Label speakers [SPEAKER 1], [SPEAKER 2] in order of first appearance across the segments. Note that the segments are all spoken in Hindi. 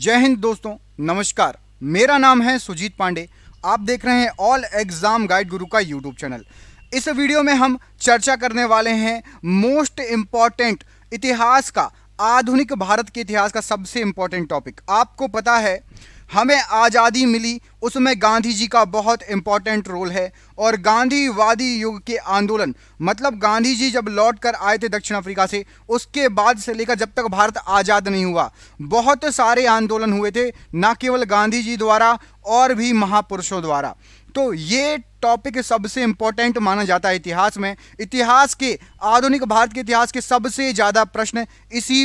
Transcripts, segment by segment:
[SPEAKER 1] जय हिंद दोस्तों नमस्कार मेरा नाम है सुजीत पांडे आप देख रहे हैं ऑल एग्जाम गाइड गुरु का यूट्यूब चैनल इस वीडियो में हम चर्चा करने वाले हैं मोस्ट इम्पॉर्टेंट इतिहास का आधुनिक भारत के इतिहास का सबसे इम्पॉर्टेंट टॉपिक आपको पता है हमें आज़ादी मिली उसमें गांधी जी का बहुत इम्पॉर्टेंट रोल है और गांधीवादी युग के आंदोलन मतलब गांधी जी जब लौट कर आए थे दक्षिण अफ्रीका से उसके बाद से लेकर जब तक भारत आज़ाद नहीं हुआ बहुत सारे आंदोलन हुए थे ना केवल गांधी जी द्वारा और भी महापुरुषों द्वारा तो ये टॉपिक सबसे इम्पोर्टेंट माना जाता है इतिहास में इतिहास के आधुनिक भारत के इतिहास के सबसे ज़्यादा प्रश्न इसी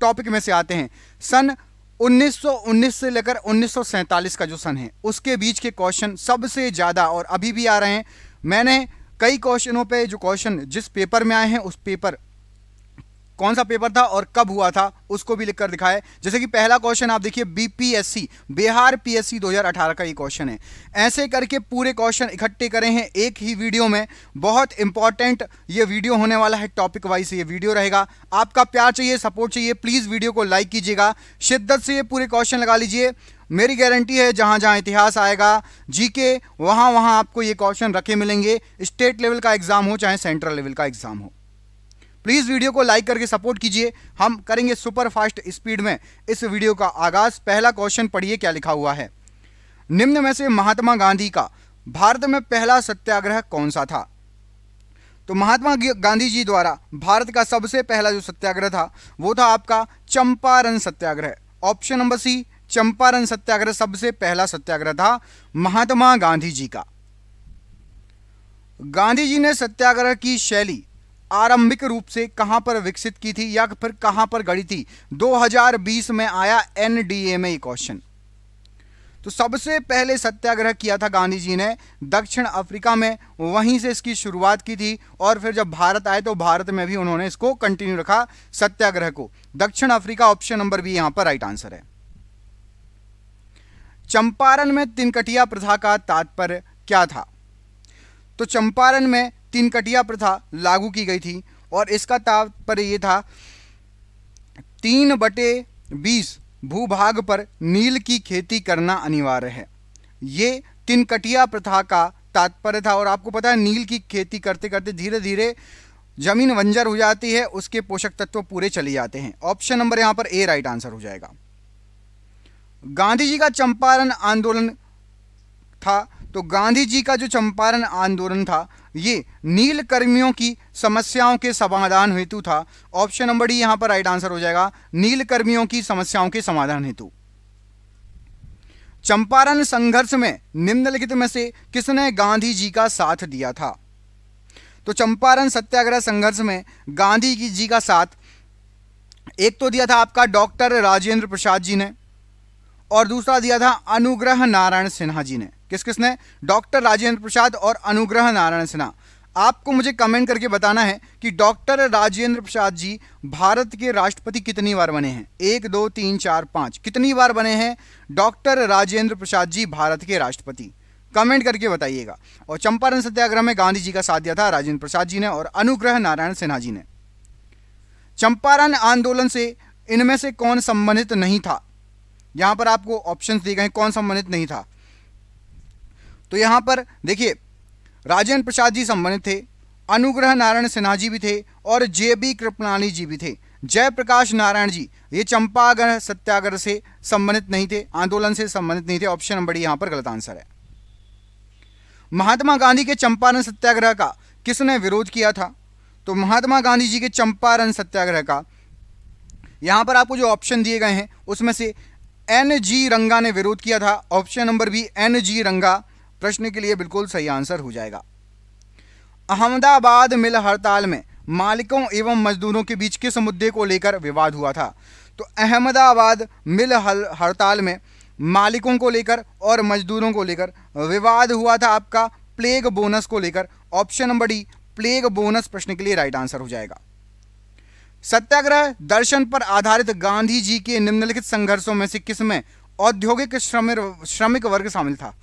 [SPEAKER 1] टॉपिक में से आते हैं सन 1919 से लेकर उन्नीस का जो सन है उसके बीच के क्वेश्चन सबसे ज़्यादा और अभी भी आ रहे हैं मैंने कई क्वेश्चनों पे जो क्वेश्चन जिस पेपर में आए हैं उस पेपर कौन सा पेपर था और कब हुआ था उसको भी लिखकर दिखाए जैसे कि पहला क्वेश्चन आप देखिए बीपीएससी बिहार पीएससी 2018 का ये क्वेश्चन है ऐसे करके पूरे क्वेश्चन इकट्ठे करें हैं एक ही वीडियो में बहुत इंपॉर्टेंट ये वीडियो होने वाला है टॉपिक वाइज ये वीडियो रहेगा आपका प्यार चाहिए सपोर्ट चाहिए प्लीज़ वीडियो को लाइक कीजिएगा शिद्दत से ये पूरे क्वेश्चन लगा लीजिए मेरी गारंटी है जहाँ जहाँ इतिहास आएगा जीके वहां वहां आपको ये क्वेश्चन रखे मिलेंगे स्टेट लेवल का एग्ज़ाम हो चाहे सेंट्रल लेवल का एग्ज़ाम हो प्लीज़ वीडियो को लाइक करके सपोर्ट कीजिए हम करेंगे सुपर फास्ट स्पीड में इस वीडियो का आगाज़ पहला क्वेश्चन पढ़िए क्या लिखा हुआ है निम्न में से महात्मा गांधी का भारत में पहला सत्याग्रह कौन सा था तो महात्मा गांधी जी द्वारा भारत का सबसे पहला जो सत्याग्रह था वो था आपका Champaran Satyagraha option number C Champaran Satyagraha सबसे पहला सत्याग्रह था महात्मा गांधी जी का गांधी जी ने सत्याग्रह की शैली आरंभिक रूप से कहां पर विकसित की थी या फिर कहां पर गढ़ी थी 2020 में आया एनडीए में ये क्वेश्चन तो सबसे पहले सत्याग्रह किया था गांधी जी ने दक्षिण अफ्रीका में वहीं से इसकी शुरुआत की थी और फिर जब भारत आए तो भारत में भी उन्होंने इसको कंटिन्यू रखा सत्याग्रह को दक्षिण अफ्रीका ऑप्शन नंबर भी यहां पर राइट आंसर है चंपारण में तिनकटिया प्रथा का तात्पर्य क्या था तो चंपारण में तीनकटिया प्रथा लागू की गई थी और इसका तात्पर्य ये था तीन बटे बीस भूभाग पर नील की खेती करना अनिवार्य है ये तीनकटिया प्रथा का तात्पर्य था और आपको पता है नील की खेती करते करते धीरे धीरे जमीन बंजर हो जाती है उसके पोषक तत्व पूरे चले जाते हैं ऑप्शन नंबर यहां पर ए राइट आंसर हो जाएगा गांधी जी का चंपारण आंदोलन था तो गांधी जी का जो चंपारण आंदोलन था ये नील कर्मियों की समस्याओं के समाधान हेतु था ऑप्शन नंबर डी यहां पर राइट आंसर हो जाएगा नील कर्मियों की समस्याओं के समाधान हेतु चंपारण संघर्ष में निम्नलिखित में से किसने गांधी जी का साथ दिया था तो चंपारण सत्याग्रह संघर्ष में गांधी की जी का साथ एक तो दिया था आपका डॉक्टर राजेंद्र प्रसाद जी ने और दूसरा दिया था अनुग्रह नारायण सिन्हा जी ने किस किस ने डॉक्टर राजेंद्र प्रसाद और अनुग्रह नारायण सिन्हा आपको मुझे कमेंट करके बताना है कि डॉक्टर राजेंद्र प्रसाद जी भारत के राष्ट्रपति कितनी बार बने हैं एक दो तीन चार पाँच कितनी बार बने हैं डॉक्टर राजेंद्र प्रसाद जी भारत के राष्ट्रपति कमेंट करके बताइएगा और चंपारण सत्याग्रह में गांधी जी का साथ दिया था राजेंद्र प्रसाद जी ने और अनुग्रह नारायण सिन्हा जी ने चंपारण आंदोलन से इनमें से कौन संबंधित नहीं था यहाँ पर आपको ऑप्शन दिए गए कौन संबंधित नहीं था तो यहाँ पर देखिए राजेंद्र प्रसाद जी संबंधित थे अनुग्रह नारायण सिन्हा जी भी थे और जे बी कृपलानी जी भी थे जयप्रकाश नारायण जी ये चंपागढ़ सत्याग्रह से संबंधित नहीं थे आंदोलन से संबंधित नहीं थे ऑप्शन नंबर डी यहाँ पर गलत आंसर है महात्मा गांधी के चंपारण सत्याग्रह का किसने विरोध किया था तो महात्मा गांधी जी के चंपारण सत्याग्रह का यहां पर आपको जो ऑप्शन दिए गए हैं उसमें से एन जी रंगा ने विरोध किया था option number B N G Ranga प्रश्न के लिए बिल्कुल सही आंसर हो जाएगा अहमदाबाद मिल हड़ताल में मालिकों एवं मजदूरों के बीच किस मुद्दे को लेकर विवाद हुआ था तो अहमदाबाद मिल हड़ताल में मालिकों को लेकर और मजदूरों को लेकर विवाद हुआ था आपका प्लेग बोनस को लेकर option number D plague bonus प्रश्न के लिए राइट आंसर हो जाएगा सत्याग्रह दर्शन पर आधारित गांधी जी के निम्नलिखित संघर्षों में से किसमें औद्योगिक श्रमिक श्रमिक वर्ग शामिल था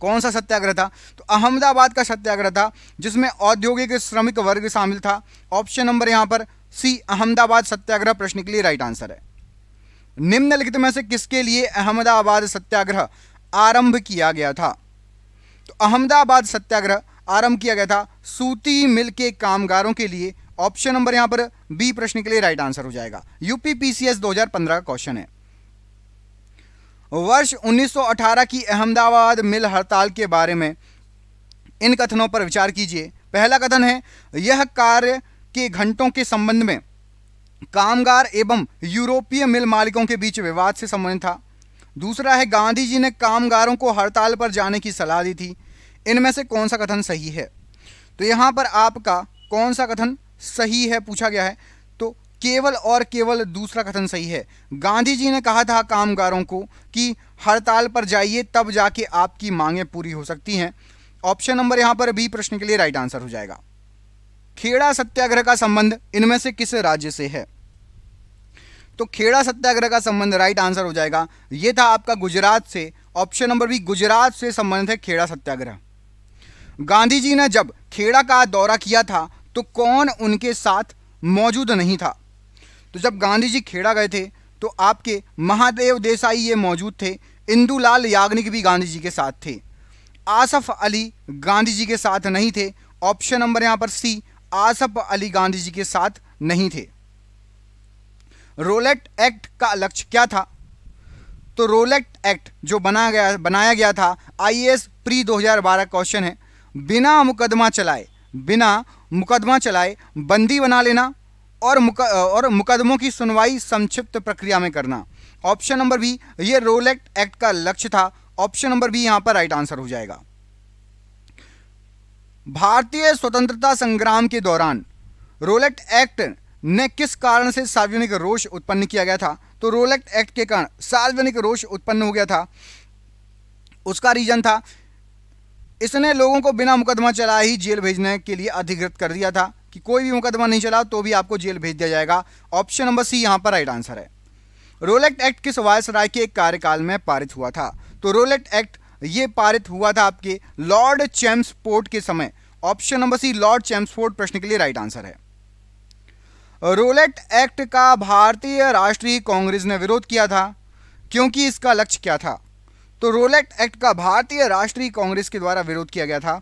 [SPEAKER 1] कौन सा सत्याग्रह था तो अहमदाबाद का सत्याग्रह था जिसमें औद्योगिक श्रमिक वर्ग शामिल था ऑप्शन नंबर यहाँ पर सी अहमदाबाद सत्याग्रह प्रश्न के लिए राइट आंसर है निम्नलिखित में से किसके लिए अहमदाबाद सत्याग्रह आरंभ किया गया था तो अहमदाबाद सत्याग्रह आरंभ किया गया था सूती मिल के कामगारों के लिए ऑप्शन नंबर यहां पर बी प्रश्न के लिए राइट आंसर हो जाएगा यूपीपीसीएस 2015 का क्वेश्चन है वर्ष 1918 की अहमदाबाद मिल हड़ताल के बारे में इन कथनों पर विचार कीजिए पहला कथन है यह कार्य के घंटों के संबंध में कामगार एवं यूरोपीय मिल मालिकों के बीच विवाद से संबंधित था दूसरा है गांधी जी ने कामगारों को हड़ताल पर जाने की सलाह दी थी इनमें से कौन सा कथन सही है तो यहाँ पर आपका कौन सा कथन सही है पूछा गया है केवल और केवल दूसरा कथन सही है गांधी जी ने कहा था कामगारों को कि हड़ताल पर जाइए तब जाके आपकी मांगें पूरी हो सकती हैं ऑप्शन नंबर यहां पर बी प्रश्न के लिए राइट आंसर हो जाएगा खेड़ा सत्याग्रह का संबंध इनमें से किस राज्य से है तो खेड़ा सत्याग्रह का संबंध राइट आंसर हो जाएगा यह था आपका गुजरात से ऑप्शन नंबर बी गुजरात से संबंधित है खेड़ा सत्याग्रह गांधी जी ने जब खेड़ा का दौरा किया था तो कौन उनके साथ मौजूद नहीं था तो जब गांधी जी खेड़ा गए थे तो आपके महादेव देसाई ये मौजूद थे इंदूलाल याग्निक भी गांधी जी के साथ थे आसफ अली गांधी जी के साथ नहीं थे ऑप्शन नंबर यहाँ पर सी आसफ अली गांधी जी के साथ नहीं थे रोलेट एक्ट का लक्ष्य क्या था तो रोलेट एक्ट जो बना गया बनाया गया था आईएएस प्री 2012 क्वेश्चन है बिना मुकदमा चलाए बिना मुकदमा चलाए बंदी बना लेना और मुक, और मुकदमों की सुनवाई संक्षिप्त प्रक्रिया में करना ऑप्शन नंबर बी ये रोल एक्ट एक्ट का लक्ष्य था ऑप्शन नंबर बी यहां पर राइट आंसर हो जाएगा भारतीय स्वतंत्रता संग्राम के दौरान रोलेक्ट एक्ट ने किस कारण से सार्वजनिक रोष उत्पन्न किया गया था तो रोलेक्ट एक्ट के कारण सार्वजनिक रोष उत्पन्न हो गया था उसका रीजन था इसने लोगों को बिना मुकदमा चलाए ही जेल भेजने के लिए अधिकृत कर दिया था कि कोई भी मुकदमा नहीं चला तो भी आपको जेल भेज दिया जाएगा ऑप्शन नंबर सी यहाँ पर राइट आंसर है रोलेट एक्ट किस वायस राय के कार्यकाल में पारित हुआ था तो रोलेट एक्ट ये पारित हुआ था आपके लॉर्ड चैम्सपोर्ट के समय option number C Lord Chelmsford प्रश्न के लिए राइट आंसर है रोलेट एक्ट का भारतीय राष्ट्रीय कांग्रेस ने विरोध किया था क्योंकि इसका लक्ष्य क्या था तो रोलेट एक्ट का भारतीय राष्ट्रीय कांग्रेस के द्वारा विरोध किया गया था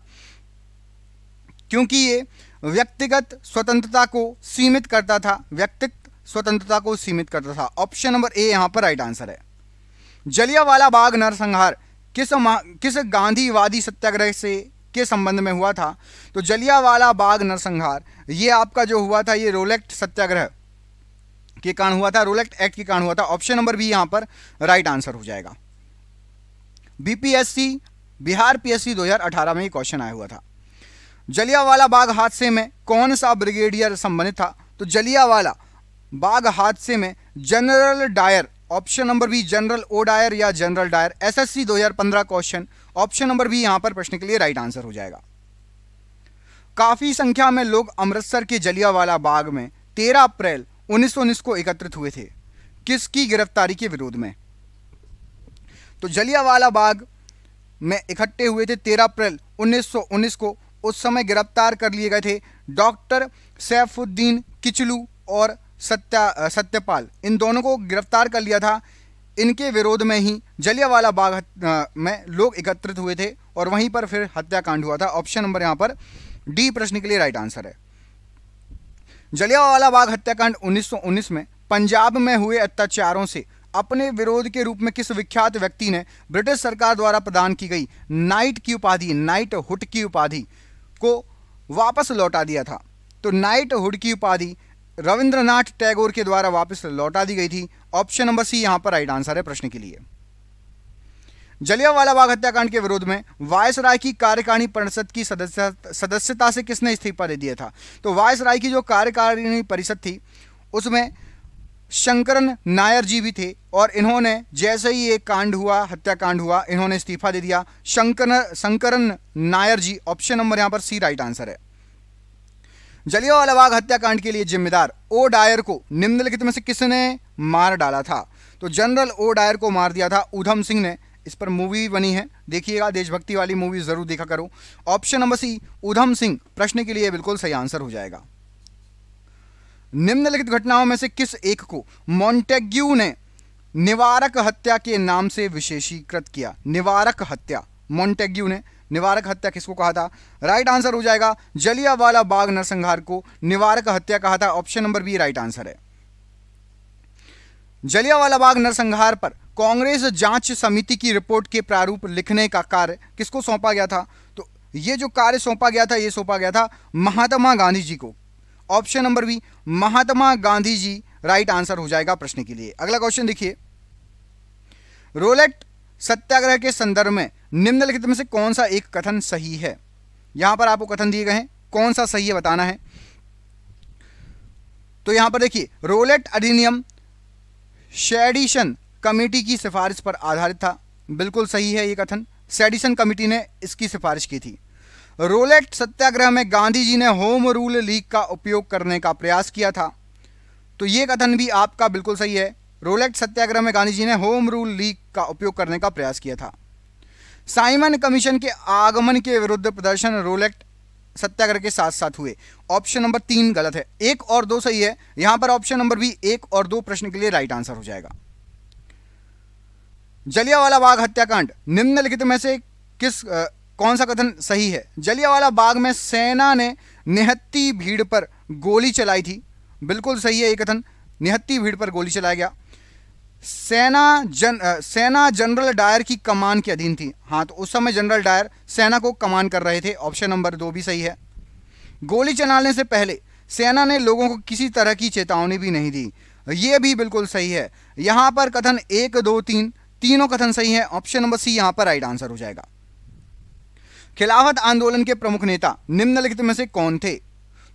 [SPEAKER 1] क्योंकि ये व्यक्तिगत स्वतंत्रता को सीमित करता था व्यक्तिगत स्वतंत्रता को सीमित करता था ऑप्शन नंबर ए यहां पर राइट आंसर है जलियावाला बाग नरसंहार किस किस गांधीवादी सत्याग्रह से के संबंध में हुआ था तो जलियावाला बाग नरसंहार ये आपका जो हुआ था ये रोलेक्ट सत्याग्रह के कारण हुआ था रोलेक्ट एक्ट के कारण हुआ था ऑप्शन नंबर बी यहां पर राइट आंसर हो जाएगा बीपीएससी बिहार पीएससी 2018 में ये क्वेश्चन आया हुआ था जलियावाला बाग हादसे में कौन सा ब्रिगेडियर संबंधित था तो जलियावाला बाग हादसे में general Dyer option number B general O Dyer या general Dyer SSC 2015 question option number B यहां पर प्रश्न के लिए राइट आंसर हो जाएगा काफी संख्या में लोग अमृतसर के जलियावाला बाग में तेरह अप्रैल उन्नीस को एकत्रित हुए थे किसकी गिरफ्तारी के विरोध में तो जलियावाला बाग में इकट्ठे हुए थे 13 अप्रैल 1919 को उस समय गिरफ्तार कर लिए गए थे डॉक्टर सैफुद्दीन किचलू और सत्या सत्यपाल इन दोनों को गिरफ्तार कर लिया था इनके विरोध में ही जलियावाला बाग में लोग एकत्रित हुए थे और वहीं पर फिर हत्याकांड हुआ था ऑप्शन नंबर यहाँ पर डी प्रश्न के लिए राइट आंसर है जलियावाला बाग हत्याकांड 1919 में पंजाब में हुए अत्याचारों से अपने विरोध के रूप में किस विख्यात व्यक्ति ने ब्रिटिश सरकार द्वारा प्रदान की गई नाइट की उपाधि नाइट हुट की उपाधि को वापस लौटा दिया था तो नाइट हुड की उपाधि रविंद्रनाथ टैगोर के द्वारा वापस लौटा दी गई थी ऑप्शन नंबर सी यहां पर राइट आंसर है प्रश्न के लिए जलियावाला बाग हत्याकांड के विरोध में वायसराय की कार्यकारिणी परिषद की सदस्यता से किसने इस्तीफा दे दिया था तो वायसराय की जो कार्यकारिणी परिषद थी उसमें शंकरन नायर जी भी थे और इन्होंने जैसे ही एक कांड हुआ हत्याकांड हुआ इन्होंने इस्तीफा दे दिया शंकरन शंकरन नायर जी ऑप्शन नंबर यहां पर सी राइट आंसर है जलियांवाला बाग हत्याकांड के लिए जिम्मेदार ओ डायर को निम्नलिखित में से किसने मार डाला था तो जनरल ओ डायर को मार दिया था उधम सिंह ने इस पर मूवी बनी है देखिएगा देशभक्ति वाली मूवी जरूर देखा करो option number C Udham Singh प्रश्न के लिए बिल्कुल सही आंसर हो जाएगा निम्नलिखित घटनाओं में से किस एक को मॉन्टेग्यू ने निवारक हत्या के नाम से विशेषीकृत किया निवारक हत्या मॉन्टेग्यू ने निवारक हत्या किसको कहा था राइट आंसर हो जाएगा जलियावाला बाग नरसंहार को निवारक हत्या कहा था option number B right answer है जलियावाला बाग नरसंहार पर कांग्रेस जांच समिति की रिपोर्ट के प्रारूप लिखने का कार्य किसको सौंपा गया था तो ये जो कार्य सौंपा गया था ये सौंपा गया था महात्मा गांधी जी को option number B Mahatma Gandhi ji right answer हो जाएगा प्रश्न के लिए अगला क्वेश्चन देखिए रोलेट सत्याग्रह के संदर्भ में निम्नलिखित में से कौन सा एक कथन सही है यहां पर आपको कथन दिए गए हैं कौन सा सही है बताना है तो यहां पर देखिए रोलेट अधिनियम शेडिशन कमेटी की सिफारिश पर आधारित था बिल्कुल सही है यह कथन सेडिशन कमेटी ने इसकी सिफारिश की थी रोलेट सत्याग्रह में गांधी जी ने होम रूल लीग का उपयोग करने का प्रयास किया था तो ये कथन भी आपका बिल्कुल सही है रोलेट सत्याग्रह में गांधी जी ने होम रूल लीग का उपयोग करने का प्रयास किया था साइमन कमीशन के आगमन के विरुद्ध प्रदर्शन रोलेट सत्याग्रह के साथ साथ हुए ऑप्शन नंबर तीन गलत है एक और दो सही है यहां पर ऑप्शन नंबर भी एक और दो प्रश्न के लिए राइट आंसर हो जाएगा जलियावाला बाग हत्याकांड निम्नलिखित में से किस कौन सा कथन सही है जलियावाला बाग में सेना ने निहत्ती भीड़ पर गोली चलाई थी बिल्कुल सही है ये कथन निहत्ती भीड़ पर गोली चलाया गया सेना जन आ, सेना जनरल डायर की कमान के अधीन थी हाँ तो उस समय जनरल डायर सेना को कमान कर रहे थे ऑप्शन नंबर दो भी सही है गोली चलाने से पहले सेना ने लोगों को किसी तरह की चेतावनी भी नहीं दी ये भी बिल्कुल सही है यहाँ पर कथन एक दो तीन तीनों कथन सही है ऑप्शन नंबर सी यहाँ पर राइट आंसर हो जाएगा खिलाफत आंदोलन के प्रमुख नेता निम्नलिखित में से कौन थे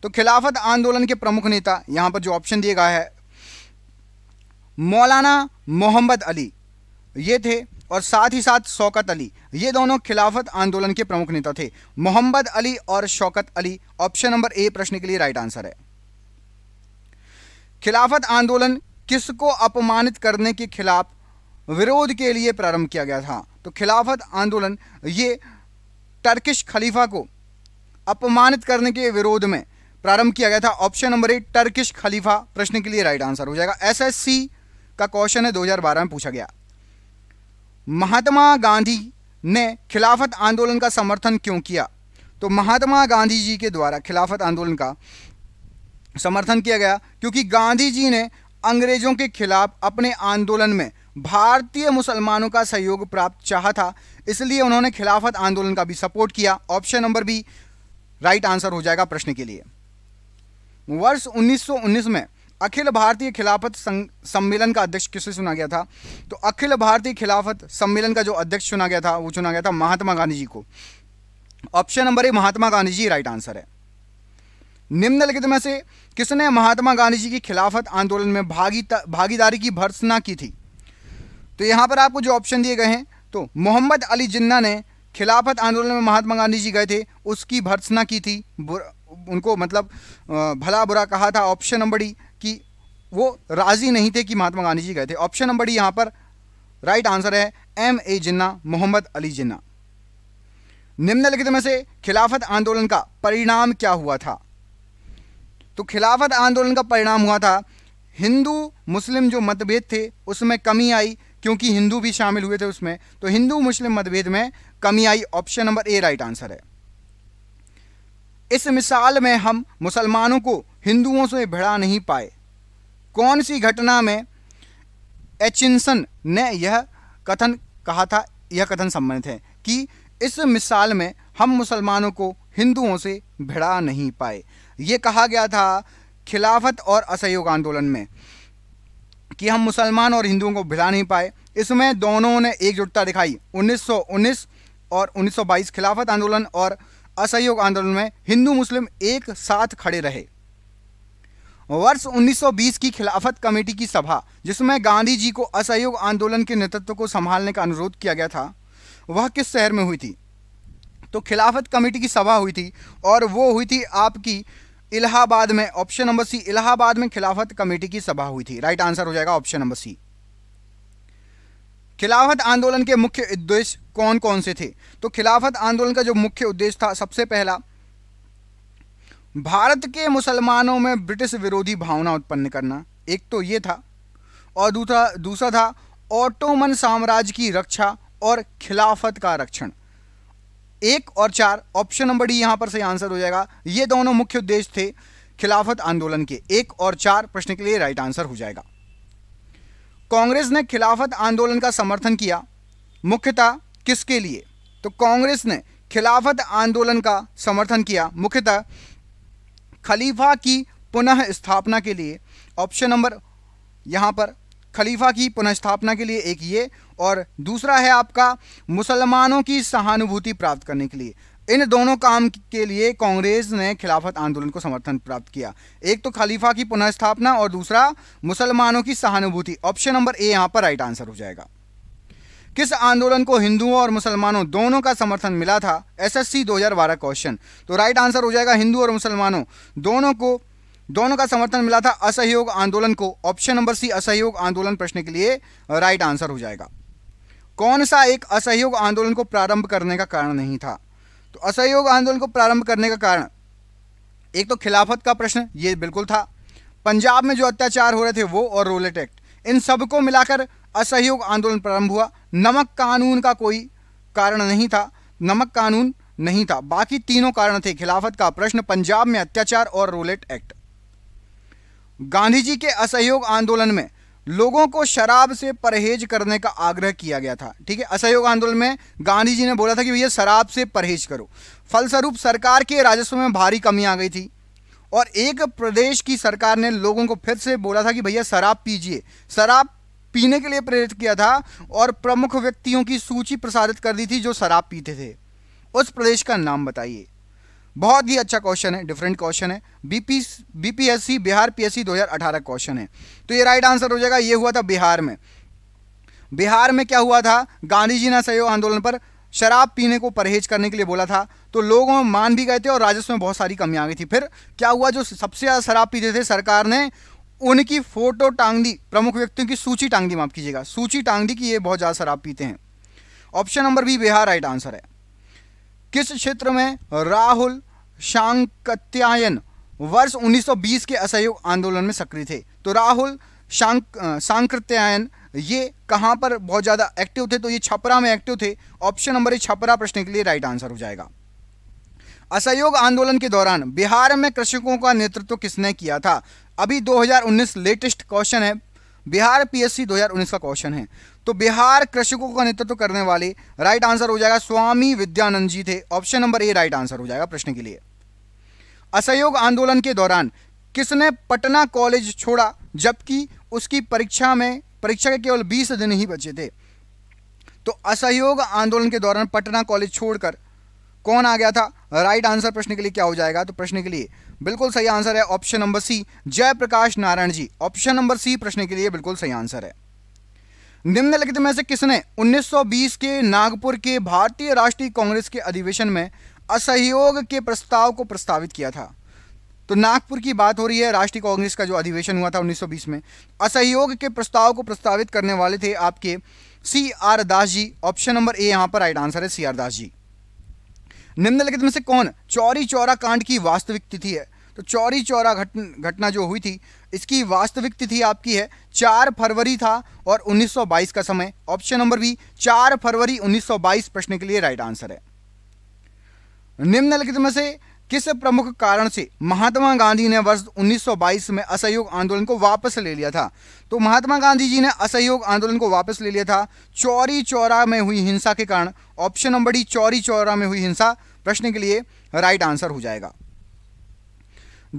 [SPEAKER 1] तो खिलाफत आंदोलन के प्रमुख नेता यहां पर जो ऑप्शन दिए गया है मौलाना मोहम्मद अली ये थे और साथ ही साथ शौकत अली ये दोनों खिलाफत आंदोलन के प्रमुख नेता थे मोहम्मद अली और Shaukat Ali option number A प्रश्न के लिए राइट आंसर है खिलाफत आंदोलन किसको अपमानित करने के खिलाफ विरोध के लिए प्रारंभ किया गया था तो खिलाफत आंदोलन ये टर्किश खलीफा को अपमानित करने के विरोध में प्रारंभ किया गया था ऑप्शन नंबर ए टर्किश खलीफा प्रश्न के लिए राइट आंसर हो जाएगा एसएससी का क्वेश्चन है 2012 में पूछा गया महात्मा गांधी ने खिलाफत आंदोलन का समर्थन क्यों किया तो महात्मा गांधी जी के द्वारा खिलाफत आंदोलन का समर्थन किया गया क्योंकि गांधी जी ने अंग्रेजों के खिलाफ अपने आंदोलन में भारतीय मुसलमानों का सहयोग प्राप्त चाहा था इसलिए उन्होंने खिलाफत आंदोलन का भी सपोर्ट किया option number B right answer हो जाएगा प्रश्न के लिए वर्ष 1919 में अखिल भारतीय खिलाफत सम्मेलन का अध्यक्ष किसे चुना गया था तो अखिल भारतीय खिलाफत सम्मेलन का जो अध्यक्ष चुना गया था वो चुना गया था महात्मा गांधी जी को option number A Mahatma Gandhi ji right answer है निम्नलिखित में से किसने महात्मा गांधी जी की खिलाफत आंदोलन में भागी भागीदारी की भर्सना की थी तो यहां पर आपको जो ऑप्शन दिए गए हैं तो मोहम्मद अली जिन्ना ने खिलाफत आंदोलन में महात्मा गांधी जी गए थे उसकी भर्सना की थी उनको मतलब भला बुरा कहा था ऑप्शन नंबर डी कि वो राज़ी नहीं थे कि महात्मा गांधी जी गए थे ऑप्शन नंबर डी यहाँ पर राइट आंसर है एम ए जिन्ना मोहम्मद अली जिन्ना निम्नलिखित में से खिलाफत आंदोलन का परिणाम क्या हुआ था तो खिलाफत आंदोलन का परिणाम हुआ था हिंदू मुस्लिम जो मतभेद थे उसमें कमी आई क्योंकि हिंदू भी शामिल हुए थे उसमें तो हिंदू मुस्लिम मतभेद में कमी आई option number A right answer है इस मिसाल में हम मुसलमानों को हिंदुओं से भिड़ा नहीं पाए कौन सी घटना में एचिनसन ने यह कथन कहा था यह कथन संबंधित है कि इस मिसाल में हम मुसलमानों को हिंदुओं से भिड़ा नहीं पाए यह कहा गया था खिलाफत और असहयोग आंदोलन में कि हम मुसलमान और हिंदुओं को भिला नहीं पाए इसमें दोनों ने एकजुटता दिखाई 1919 और 1922 खिलाफत आंदोलन और असहयोग आंदोलन में हिंदू मुस्लिम एक साथ खड़े रहे वर्ष 1920 की खिलाफत कमेटी की सभा जिसमें गांधी जी को असहयोग आंदोलन के नेतृत्व को संभालने का अनुरोध किया गया था वह किस शहर में हुई थी तो खिलाफत कमेटी की सभा हुई थी और वो हुई थी आपकी इलाहाबाद में ऑप्शन नंबर सी इलाहाबाद में खिलाफत कमेटी की सभा हुई थी राइट आंसर हो जाएगा ऑप्शन नंबर सी खिलाफत आंदोलन के मुख्य उद्देश्य कौन कौन से थे तो खिलाफत आंदोलन का जो मुख्य उद्देश्य था सबसे पहला भारत के मुसलमानों में ब्रिटिश विरोधी भावना उत्पन्न करना एक तो ये था और दूसरा दूसरा था ऑटोमन साम्राज्य की रक्षा और खिलाफत का रक्षण एक और चार ऑप्शन नंबर डी यहाँ पर सही आंसर हो जाएगा ये दोनों मुख्य उद्देश्य थे खिलाफत आंदोलन के एक और चार प्रश्न के लिए राइट आंसर हो जाएगा कांग्रेस ने खिलाफत आंदोलन का समर्थन किया मुख्यतः किसके लिए तो कांग्रेस ने खिलाफत आंदोलन का समर्थन किया मुख्यतः खलीफा की पुनः स्थापना के लिए ऑप्शन नंबर यहां पर खलीफा की पुनस्थापना के लिए एक ये और दूसरा है आपका मुसलमानों की सहानुभूति प्राप्त करने के लिए इन दोनों काम के लिए कांग्रेस ने खिलाफत आंदोलन को समर्थन प्राप्त किया एक तो खलीफा की पुनर्स्थापना और दूसरा मुसलमानों की सहानुभूति ऑप्शन नंबर ए यहाँ पर राइट आंसर हो जाएगा किस आंदोलन को हिंदुओं और मुसलमानों दोनों का समर्थन मिला था एसएससी 2012 क्वेश्चन तो राइट आंसर हो जाएगा हिंदू और मुसलमानों दोनों को दोनों का समर्थन मिला था असहयोग आंदोलन को ऑप्शन नंबर सी असहयोग आंदोलन प्रश्न के लिए राइट आंसर हो जाएगा कौन सा एक असहयोग आंदोलन को प्रारंभ करने का कारण नहीं था तो असहयोग आंदोलन को प्रारंभ करने का कारण एक तो खिलाफत का प्रश्न ये बिल्कुल था पंजाब में जो अत्याचार हो रहे थे वो और रोलेट एक्ट इन सबको मिलाकर असहयोग आंदोलन प्रारंभ हुआ नमक कानून का कोई कारण नहीं था नमक कानून नहीं था बाकी तीनों कारण थे खिलाफत का प्रश्न पंजाब में अत्याचार और रोलेट एक्ट गांधी जी के असहयोग आंदोलन में लोगों को शराब से परहेज करने का आग्रह किया गया था ठीक है असहयोग आंदोलन में गांधी जी ने बोला था कि भैया शराब से परहेज करो फलस्वरूप सरकार के राजस्व में भारी कमी आ गई थी और एक प्रदेश की सरकार ने लोगों को फिर से बोला था कि भैया शराब पीजिए शराब पीने के लिए प्रेरित किया था और प्रमुख व्यक्तियों की सूची प्रसारित कर दी थी जो शराब पीते थे उस प्रदेश का नाम बताइए बहुत ही अच्छा क्वेश्चन है डिफरेंट क्वेश्चन है BP BPSC Bihar PSC 2018 question है तो ये राइट आंसर हो जाएगा ये हुआ था बिहार में बिहार में क्या हुआ था गांधी जी ने सहयोग आंदोलन पर शराब पीने को परहेज करने के लिए बोला था तो लोगों में मान भी गए थे और राजस्व में बहुत सारी कमियां आ गई थी फिर क्या हुआ जो सबसे ज़्यादा शराब पीते थे सरकार ने उनकी फोटो टांग दी प्रमुख व्यक्तियों की सूची टांग दी माफ कीजिएगा सूची टांग दी कि ये बहुत ज़्यादा शराब पीते हैं option number B Bihar right answer है किस क्षेत्र में राहुल शांकत्यायन वर्ष 1920 के असहयोग आंदोलन में सक्रिय थे तो राहुल शांक सांकृत्यायन ये कहाँ पर बहुत ज़्यादा एक्टिव थे तो ये छपरा में एक्टिव थे ऑप्शन नंबर ए छपरा प्रश्न के लिए राइट आंसर हो जाएगा असहयोग आंदोलन के दौरान बिहार में कृषकों का नेतृत्व किसने किया था अभी 2019 लेटेस्ट क्वेश्चन है बिहार पीएससी 2019 का क्वेश्चन है तो बिहार कृषकों का नेतृत्व करने वाले राइट आंसर हो जाएगा स्वामी विद्यानंद जी थे option number A right answer हो जाएगा प्रश्न के लिए असहयोग आंदोलन के दौरान किसने पटना कॉलेज छोड़ा जबकि उसकी परीक्षा में परीक्षा के केवल 20 दिन ही बचे थे तो असहयोग आंदोलन के दौरान पटना कॉलेज छोड़कर कौन आ गया था राइट आंसर प्रश्न के लिए क्या हो जाएगा तो प्रश्न के लिए बिल्कुल सही आंसर है option number C Jayaprakash Narayan ji option number C प्रश्न के लिए बिल्कुल सही आंसर है निम्नलिखित में से किसने 1920 के नागपुर के भारतीय राष्ट्रीय कांग्रेस के अधिवेशन में असहयोग के प्रस्ताव को प्रस्तावित किया था तो नागपुर की बात हो रही है राष्ट्रीय कांग्रेस का जो अधिवेशन हुआ था 1920 में असहयोग के प्रस्ताव को प्रस्तावित करने वाले थे आपके C R Das ji option number A यहां पर राइट आंसर है सी आर दास जी निम्नलिखित में से कौन चौरी चौरा कांड की वास्तविक तिथि है तो चौरी चौरा घटना जो हुई थी इसकी वास्तविक तिथि आपकी है चार फरवरी था और 1922 का समय ऑप्शन नंबर बी चार फरवरी 1922 प्रश्न के लिए राइट आंसर है निम्नलिखित में से किस प्रमुख कारण से महात्मा गांधी ने वर्ष 1922 में असहयोग आंदोलन को वापस ले लिया था तो महात्मा गांधी जी ने असहयोग आंदोलन को वापस ले लिया था चौरी चौरा में हुई हिंसा के कारण option number D Chauri Chaura में हुई हिंसा प्रश्न के लिए राइट आंसर हो जाएगा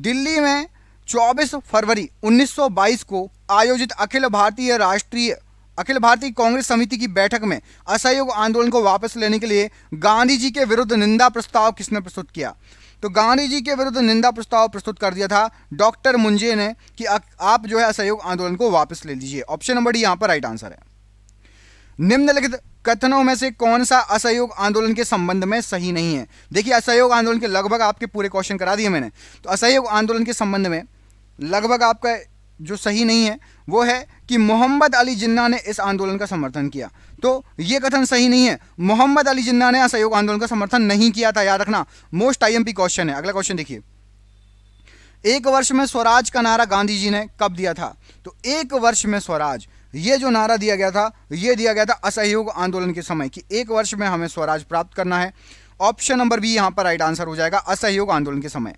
[SPEAKER 1] दिल्ली में 24 फरवरी 1922 को आयोजित अखिल भारतीय राष्ट्रीय अखिल भारतीय कांग्रेस समिति की बैठक में असहयोग आंदोलन को वापस लेने के लिए गांधी जी के विरुद्ध निंदा प्रस्ताव किसने प्रस्तुत किया तो गांधी जी के विरुद्ध निंदा प्रस्ताव प्रस्तुत कर दिया था डॉक्टर मुंजे ने कि आप जो है असहयोग आंदोलन को वापस ले लीजिए ऑप्शन नंबर डी यहां पर राइट आंसर है निम्नलिखित कथनों में से कौन सा असहयोग आंदोलन के संबंध में सही नहीं है देखिए असहयोग आंदोलन के लगभग आपके पूरे क्वेश्चन करा दिए मैंने तो असहयोग आंदोलन के संबंध में लगभग आपका जो सही नहीं है वो है कि मोहम्मद अली जिन्ना ने इस आंदोलन का समर्थन किया तो ये कथन सही नहीं है मोहम्मद अली जिन्ना ने असहयोग आंदोलन का समर्थन नहीं किया था याद रखना मोस्ट आईएमपी क्वेश्चन है अगला क्वेश्चन देखिए एक वर्ष में स्वराज का नारा गांधी जी ने कब दिया था तो एक वर्ष में स्वराज ये जो नारा दिया गया था ये दिया गया था असहयोग आंदोलन के समय कि एक वर्ष में हमें स्वराज प्राप्त करना है ऑप्शन नंबर बी यहां पर राइट आंसर हो जाएगा असहयोग आंदोलन के समय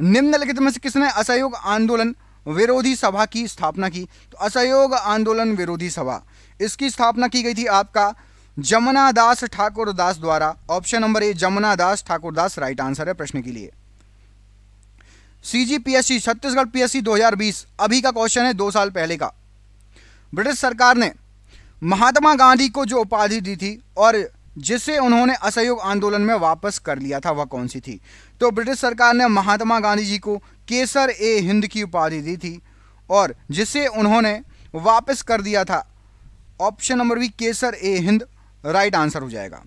[SPEAKER 1] निम्नलिखित में से किसने असहयोग आंदोलन विरोधी सभा की स्थापना की तो असहयोग आंदोलन विरोधी सभा इसकी स्थापना की गई थी आपका जमुना दास ठाकुर दास द्वारा option number A Jamuna Das Thakur Das right answer है प्रश्न के लिए सीजीपीएससी छत्तीसगढ़ पीएससी 2020 अभी का क्वेश्चन है दो साल पहले का ब्रिटिश सरकार ने महात्मा गांधी को जो उपाधि दी थी और जिसे उन्होंने असहयोग आंदोलन में वापस कर लिया था वह कौन सी थी तो ब्रिटिश सरकार ने महात्मा गांधी जी को केसर ए हिंद की उपाधि दी थी और जिसे उन्होंने वापस कर दिया था option number B Kaiser i Hind right answer हो जाएगा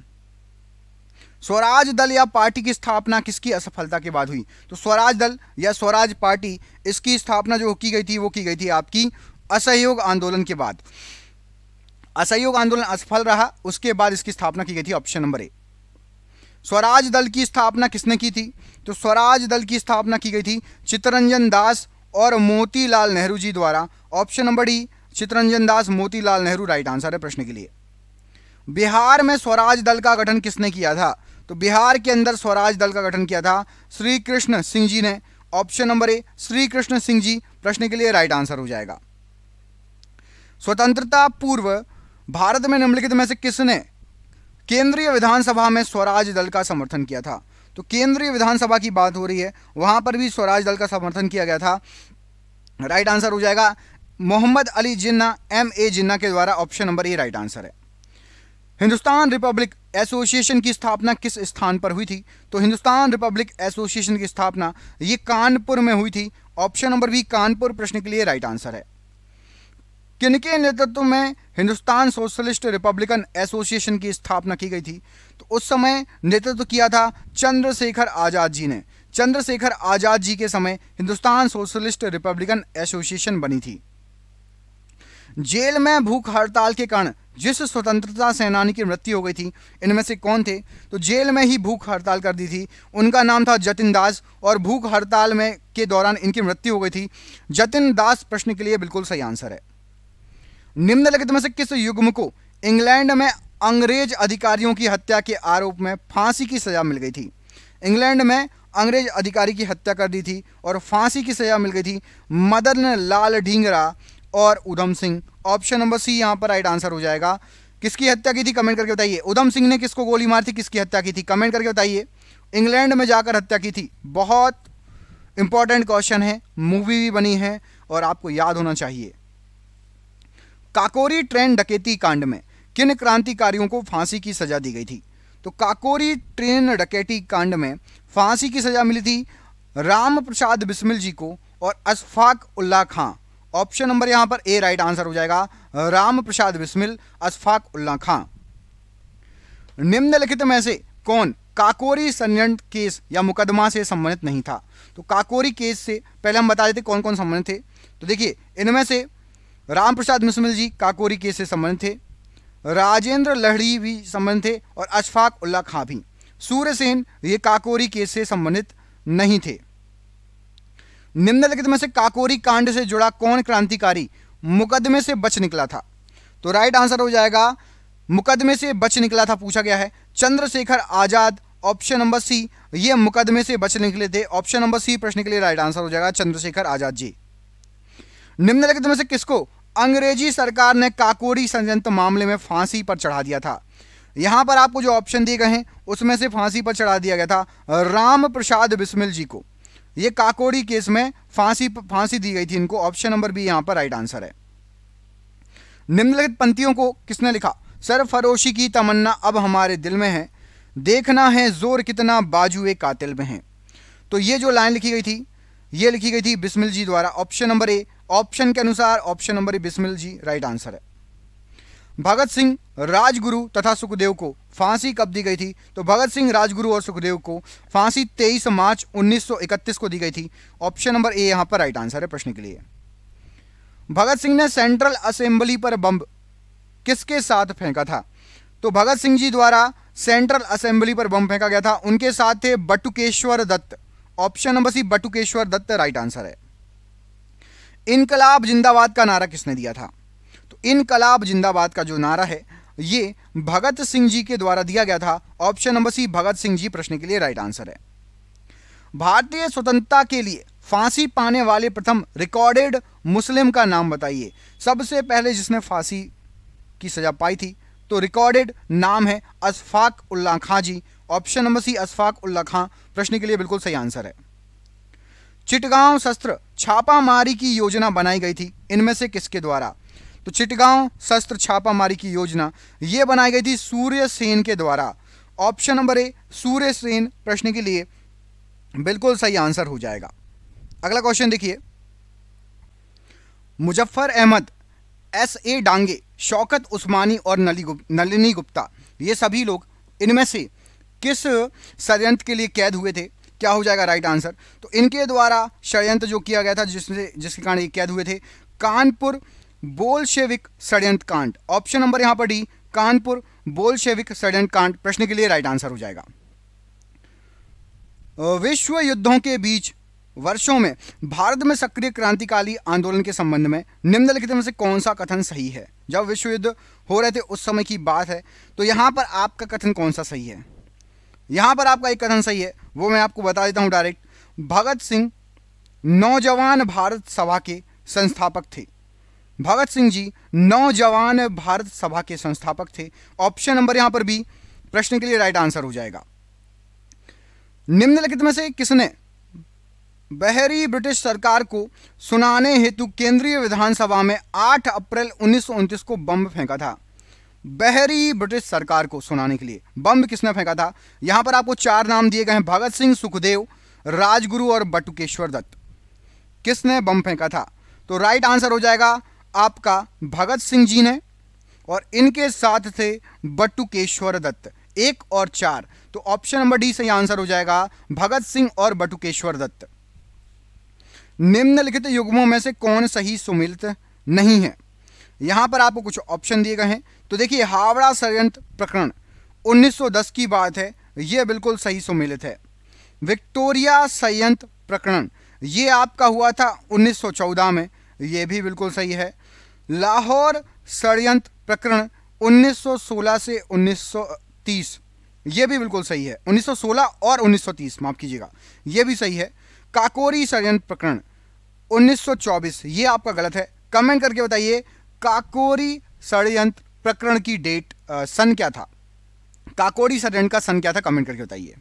[SPEAKER 1] स्वराज दल या पार्टी की स्थापना किसकी असफलता के बाद हुई तो स्वराज दल या स्वराज पार्टी इसकी स्थापना जो की गई थी वो की गई थी आपकी असहयोग आंदोलन के बाद असहयोग आंदोलन असफल रहा उसके बाद इसकी स्थापना की गई थी ऑप्शन नंबर ए स्वराज दल की स्थापना किसने की थी तो स्वराज दल की स्थापना की गई थी चित्तरंजन दास और मोतीलाल नेहरू जी द्वारा option number D Chittaranjan Das Motilal Nehru right answer है प्रश्न के लिए बिहार में स्वराज दल का गठन किसने किया था तो बिहार के अंदर स्वराज दल का गठन किया था श्री कृष्ण सिंह जी ने option number A Shri Krishna Singh ji प्रश्न के लिए राइट आंसर हो जाएगा स्वतंत्रता पूर्व भारत में निम्नलिखित में से किसने केंद्रीय विधानसभा में स्वराज दल का समर्थन किया था तो केंद्रीय विधानसभा की बात हो रही है वहां पर भी स्वराज दल का समर्थन किया गया था राइट आंसर हो जाएगा मोहम्मद अली जिन्ना एम ए जिन्ना के द्वारा option number A right answer है हिंदुस्तान रिपब्लिक एसोसिएशन की स्थापना किस स्थान पर हुई थी तो हिंदुस्तान रिपब्लिक एसोसिएशन की स्थापना ये कानपुर में हुई थी ऑप्शन नंबर बी कानपुर प्रश्न के लिए राइट आंसर है किनके नेतृत्व में हिंदुस्तान सोशलिस्ट रिपब्लिकन एसोसिएशन की स्थापना की गई थी तो उस समय नेतृत्व किया था चंद्रशेखर आज़ाद जी ने चंद्रशेखर आज़ाद जी के समय हिंदुस्तान सोशलिस्ट रिपब्लिकन एसोसिएशन बनी थी जेल में भूख हड़ताल के कारण जिस स्वतंत्रता सेनानी की मृत्यु हो गई थी इनमें से कौन थे तो जेल में ही भूख हड़ताल कर दी थी उनका नाम था जतिन दास और भूख हड़ताल में के दौरान इनकी मृत्यु हो गई थी जतिन दास प्रश्न के लिए बिल्कुल सही आंसर है निम्नलिखित में से किस युग्म को इंग्लैंड में अंग्रेज अधिकारियों की हत्या के आरोप में फांसी की सजा मिल गई थी इंग्लैंड में अंग्रेज अधिकारी की हत्या कर दी थी और फांसी की सजा मिल गई थी मदन लाल ढींगरा और Udham Singh option number C यहाँ पर राइट आंसर हो जाएगा किसकी हत्या की थी कमेंट करके बताइए उधम सिंह ने किसको गोली मारी थी किसकी हत्या की थी कमेंट करके बताइए इंग्लैंड में जाकर हत्या की थी बहुत इंपॉर्टेंट क्वेश्चन है मूवी भी बनी है और आपको याद होना चाहिए काकोरी ट्रेन डकैती कांड में किन क्रांतिकारियों को फांसी की सजा दी गई थी तो काकोरी ट्रेन डकैती कांड में फांसी की सजा मिली थी राम प्रसाद बिस्मिल जी को और अशफाक उल्लाह खां ऑप्शन नंबर यहां पर ए राइट आंसर हो जाएगा राम प्रसाद बिस्मिल अशफाक उल्ला खां निम्नलिखित में से कौन काकोरी संयंत्र केस या मुकदमा से संबंधित नहीं था तो काकोरी केस से पहले हम बता देते कौन कौन संबंधित थे तो देखिए इनमें से राम प्रसाद मिसमिल जी काकोरी केस से संबंध थे राजेंद्र लहड़ी भी संबंध थे और अशफाक उल्ला खां भी सूर्यसेन ये काकोरी केस से संबंधित नहीं थे निम्नलिखित में से काकोरी कांड से जुड़ा कौन क्रांतिकारी मुकदमे से बच निकला था तो राइट आंसर हो जाएगा मुकदमे से बच निकला था पूछा गया है Chandrashekhar Azad option number C ये मुकदमे से बच निकले थे ऑप्शन नंबर सी प्रश्न के लिए राइट आंसर हो जाएगा चंद्रशेखर आजाद जी निम्नलिखित में से किसको अंग्रेजी सरकार ने काकोरी संयंत्र मामले में फांसी पर चढ़ा दिया था यहां पर आपको जो ऑप्शन दिए गए हैं उसमें से फांसी पर चढ़ा दिया गया था राम प्रसाद बिस्मिल जी को ये काकोरी केस में फांसी फांसी दी गई थी इनको ऑप्शन नंबर बी यहां पर राइट आंसर है निम्नलिखित पंक्तियों को किसने लिखा सर फरोशी की तमन्ना अब हमारे दिल में है देखना है जोर कितना बाजुए कातिल में है तो ये जो लाइन लिखी गई थी ये लिखी गई थी बिस्मिल जी द्वारा ऑप्शन नंबर ए ऑप्शन के अनुसार option number Bismil ji right answer है भगत सिंह राजगुरु तथा सुखदेव को फांसी कब दी गई थी तो भगत सिंह राजगुरु और सुखदेव को फांसी 23 मार्च 1931 को दी गई थी ऑप्शन नंबर ए यहां पर राइट आंसर है प्रश्न के लिए भगत सिंह ने सेंट्रल असेंबली पर बम किसके साथ फेंका था तो भगत सिंह जी द्वारा सेंट्रल असेंबली पर बम फेंका गया था उनके साथ थे Batukeshwar Dutt option number C Batukeshwar Dutt right answer है इनकलाब जिंदाबाद का नारा किसने दिया था तो इनकलाब जिंदाबाद का जो नारा है ये भगत सिंह जी के द्वारा दिया गया था option number C Bhagat Singh ji प्रश्न के लिए राइट आंसर है भारतीय स्वतंत्रता के लिए फांसी पाने वाले प्रथम रिकॉर्डेड मुस्लिम का नाम बताइए सबसे पहले जिसने फांसी की सजा पाई थी तो रिकॉर्डेड नाम है Ashfaq Ulla Khan ji option number C Ashfaq Ulla Khan प्रश्न के लिए बिल्कुल सही आंसर है चिटगांव शस्त्र छापामारी की योजना बनाई गई थी इनमें से किसके द्वारा तो चिटगांव शस्त्र छापामारी की योजना ये बनाई गई थी सूर्य सेन के द्वारा option number A Surya Sen प्रश्न के लिए बिल्कुल सही आंसर हो जाएगा अगला क्वेश्चन देखिए मुजफ्फर अहमद एस ए डांगे शौकत उस्मानी और नली गुप, नलिनी गुप्ता ये सभी लोग इनमें से किस षडयंत्र के लिए कैद हुए थे क्या हो जाएगा राइट आंसर तो इनके द्वारा षड्यंत्र जो किया गया था जिसमें जिसके कारण ये कैद हुए थे कानपुर बोलशेविक षड्यंत्र कांड ऑप्शन नंबर यहाँ पर डी कानपुर बोलशेविक षड्यंत्र कांड प्रश्न के लिए राइट आंसर हो जाएगा विश्व युद्धों के बीच वर्षों में भारत में सक्रिय क्रांतिकारी आंदोलन के संबंध में निम्नलिखित में से कौन सा कथन सही है जब विश्व युद्ध हो रहे थे उस समय की बात है तो यहाँ पर आपका कथन कौन सा सही है यहाँ पर आपका एक कथन सही है वो मैं आपको बता देता हूँ डायरेक्ट भगत सिंह नौजवान भारत सभा के संस्थापक थे भगत सिंह जी नौजवान भारत सभा के संस्थापक थे ऑप्शन नंबर यहाँ पर भी प्रश्न के लिए राइट आंसर हो जाएगा निम्नलिखित में से किसने बहरी ब्रिटिश सरकार को सुनाने हेतु केंद्रीय विधानसभा में 8 अप्रैल उन्नीस को बम फेंका था बहरी ब्रिटिश सरकार को सुनाने के लिए बम किसने फेंका था यहां पर आपको चार नाम दिए गए हैं भगत सिंह सुखदेव राजगुरु और बटुकेश्वर दत्त किसने बम फेंका था तो राइट आंसर हो जाएगा आपका भगत सिंह जी ने और इनके साथ थे बटुकेश्वर दत्त एक और चार तो ऑप्शन नंबर डी सही आंसर हो जाएगा भगत सिंह और बटुकेश्वर दत्त निम्नलिखित युग्मों में से कौन सही सुमिलित नहीं है यहां पर आपको कुछ ऑप्शन दिए गए हैं तो देखिए हावड़ा षडयंत्र प्रकरण 1910 की बात है यह बिल्कुल सही सुमेलित है विक्टोरिया संयंत्र प्रकरण ये आपका हुआ था 1914 में यह भी बिल्कुल सही है लाहौर षडयंत्र प्रकरण 1916 से 1930 ये भी बिल्कुल सही है 1916 और 1930 माफ कीजिएगा ये भी सही है काकोरी षडयंत्र प्रकरण 1924 ये आपका गलत है कमेंट करके बताइए काकोरी षडयंत्र प्रकरण की डेट सन क्या था काकोड़ी सदन का सन क्या था कमेंट करके बताइए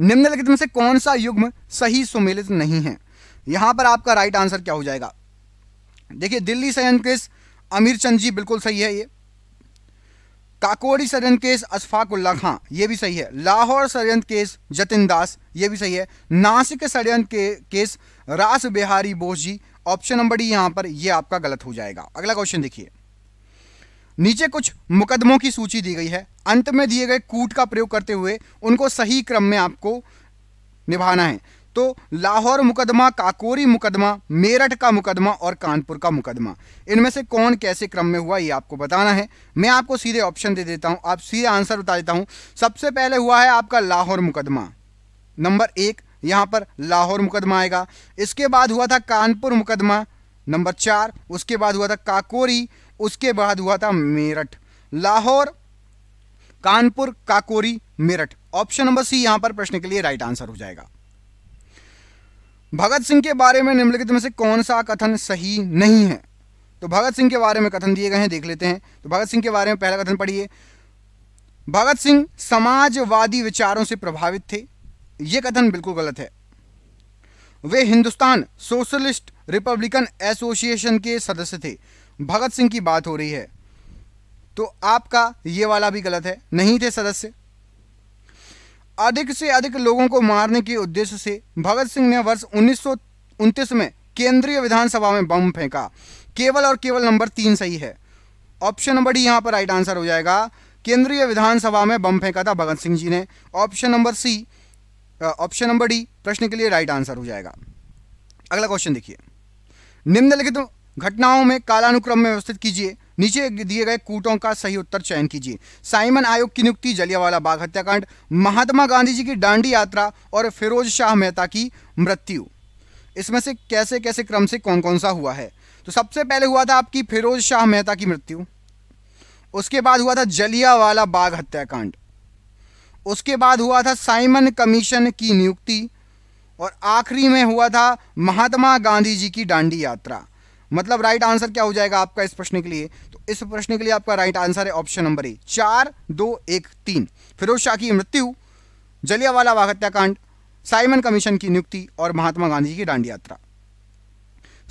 [SPEAKER 1] निम्नलिखित में से कौन सा युग्म सही सुमेलित नहीं है यहां पर आपका राइट आंसर क्या हो जाएगा देखिए दिल्ली सयन केस अमीर चंद जी बिल्कुल सही है ये काकोड़ी सरयंत केस अशफाक उल्ला खां ये भी सही है लाहौर षडयंत्र केस जतिन दास ये भी सही है नासिक षडयंत्र के, case Ras Bihari Bose ji option number D यहां पर ये आपका गलत हो जाएगा अगला क्वेश्चन देखिए नीचे कुछ मुकदमों की सूची दी गई है अंत में दिए गए कूट का प्रयोग करते हुए उनको सही क्रम में आपको निभाना है तो लाहौर मुकदमा काकोरी मुकदमा मेरठ का मुकदमा और कानपुर का मुकदमा इनमें से कौन कैसे क्रम में हुआ ये आपको बताना है मैं आपको सीधे ऑप्शन दे देता हूँ आप सीधे आंसर बता देता हूँ सबसे पहले हुआ है आपका लाहौर मुकदमा नंबर एक यहाँ पर लाहौर मुकदमा आएगा इसके बाद हुआ था कानपुर मुकदमा नंबर चार उसके बाद हुआ था काकोरी उसके बाद हुआ था Meerut Lahore Kanpur Kakori Meerut option number C यहां पर प्रश्न के लिए राइट आंसर हो जाएगा भगत सिंह के बारे में निम्नलिखित में से कौन सा कथन सही नहीं है तो भगत सिंह के बारे में कथन दिए गए हैं देख लेते हैं तो भगत सिंह के बारे में पहला कथन पढ़िए भगत सिंह समाजवादी विचारों से प्रभावित थे यह कथन बिल्कुल गलत है वे हिंदुस्तान सोशलिस्ट रिपब्लिकन एसोसिएशन के सदस्य थे भगत सिंह की बात हो रही है तो आपका ये वाला भी गलत है नहीं थे सदस्य अधिक से अधिक लोगों को मारने के उद्देश्य से भगत सिंह ने वर्ष उन्नीस में केंद्रीय विधानसभा में बम फेंका केवल और केवल नंबर तीन सही है ऑप्शन नंबर डी यहां पर राइट आंसर हो जाएगा केंद्रीय विधानसभा में बम फेंका था भगत सिंह जी ने option number C option number D प्रश्न के लिए राइट आंसर हो जाएगा अगला क्वेश्चन देखिए निम्नलिखित घटनाओं में कालानुक्रम में व्यवस्थित कीजिए नीचे दिए गए कूटों का सही उत्तर चयन कीजिए साइमन आयोग की नियुक्ति जलियावाला बाग हत्याकांड महात्मा गांधी जी की डांडी यात्रा और फिरोज शाह मेहता की मृत्यु इसमें से कैसे कैसे क्रम से कौन कौन सा हुआ है तो सबसे पहले हुआ था आपकी फिरोज शाह मेहता की मृत्यु उसके बाद हुआ था जलियावाला बाग हत्याकांड उसके बाद हुआ था साइमन कमीशन की नियुक्ति और आखिरी में हुआ था महात्मा गांधी जी की डांडी यात्रा मतलब राइट आंसर क्या हो जाएगा आपका इस प्रश्न के लिए तो इस प्रश्न के लिए आपका राइट आंसर है ऑप्शन नंबर ए चार दो एक तीन फिरोज शाह की मृत्यु जलियावाला वाला हत्याकांड साइमन कमीशन की नियुक्ति और महात्मा गांधी की डांडी यात्रा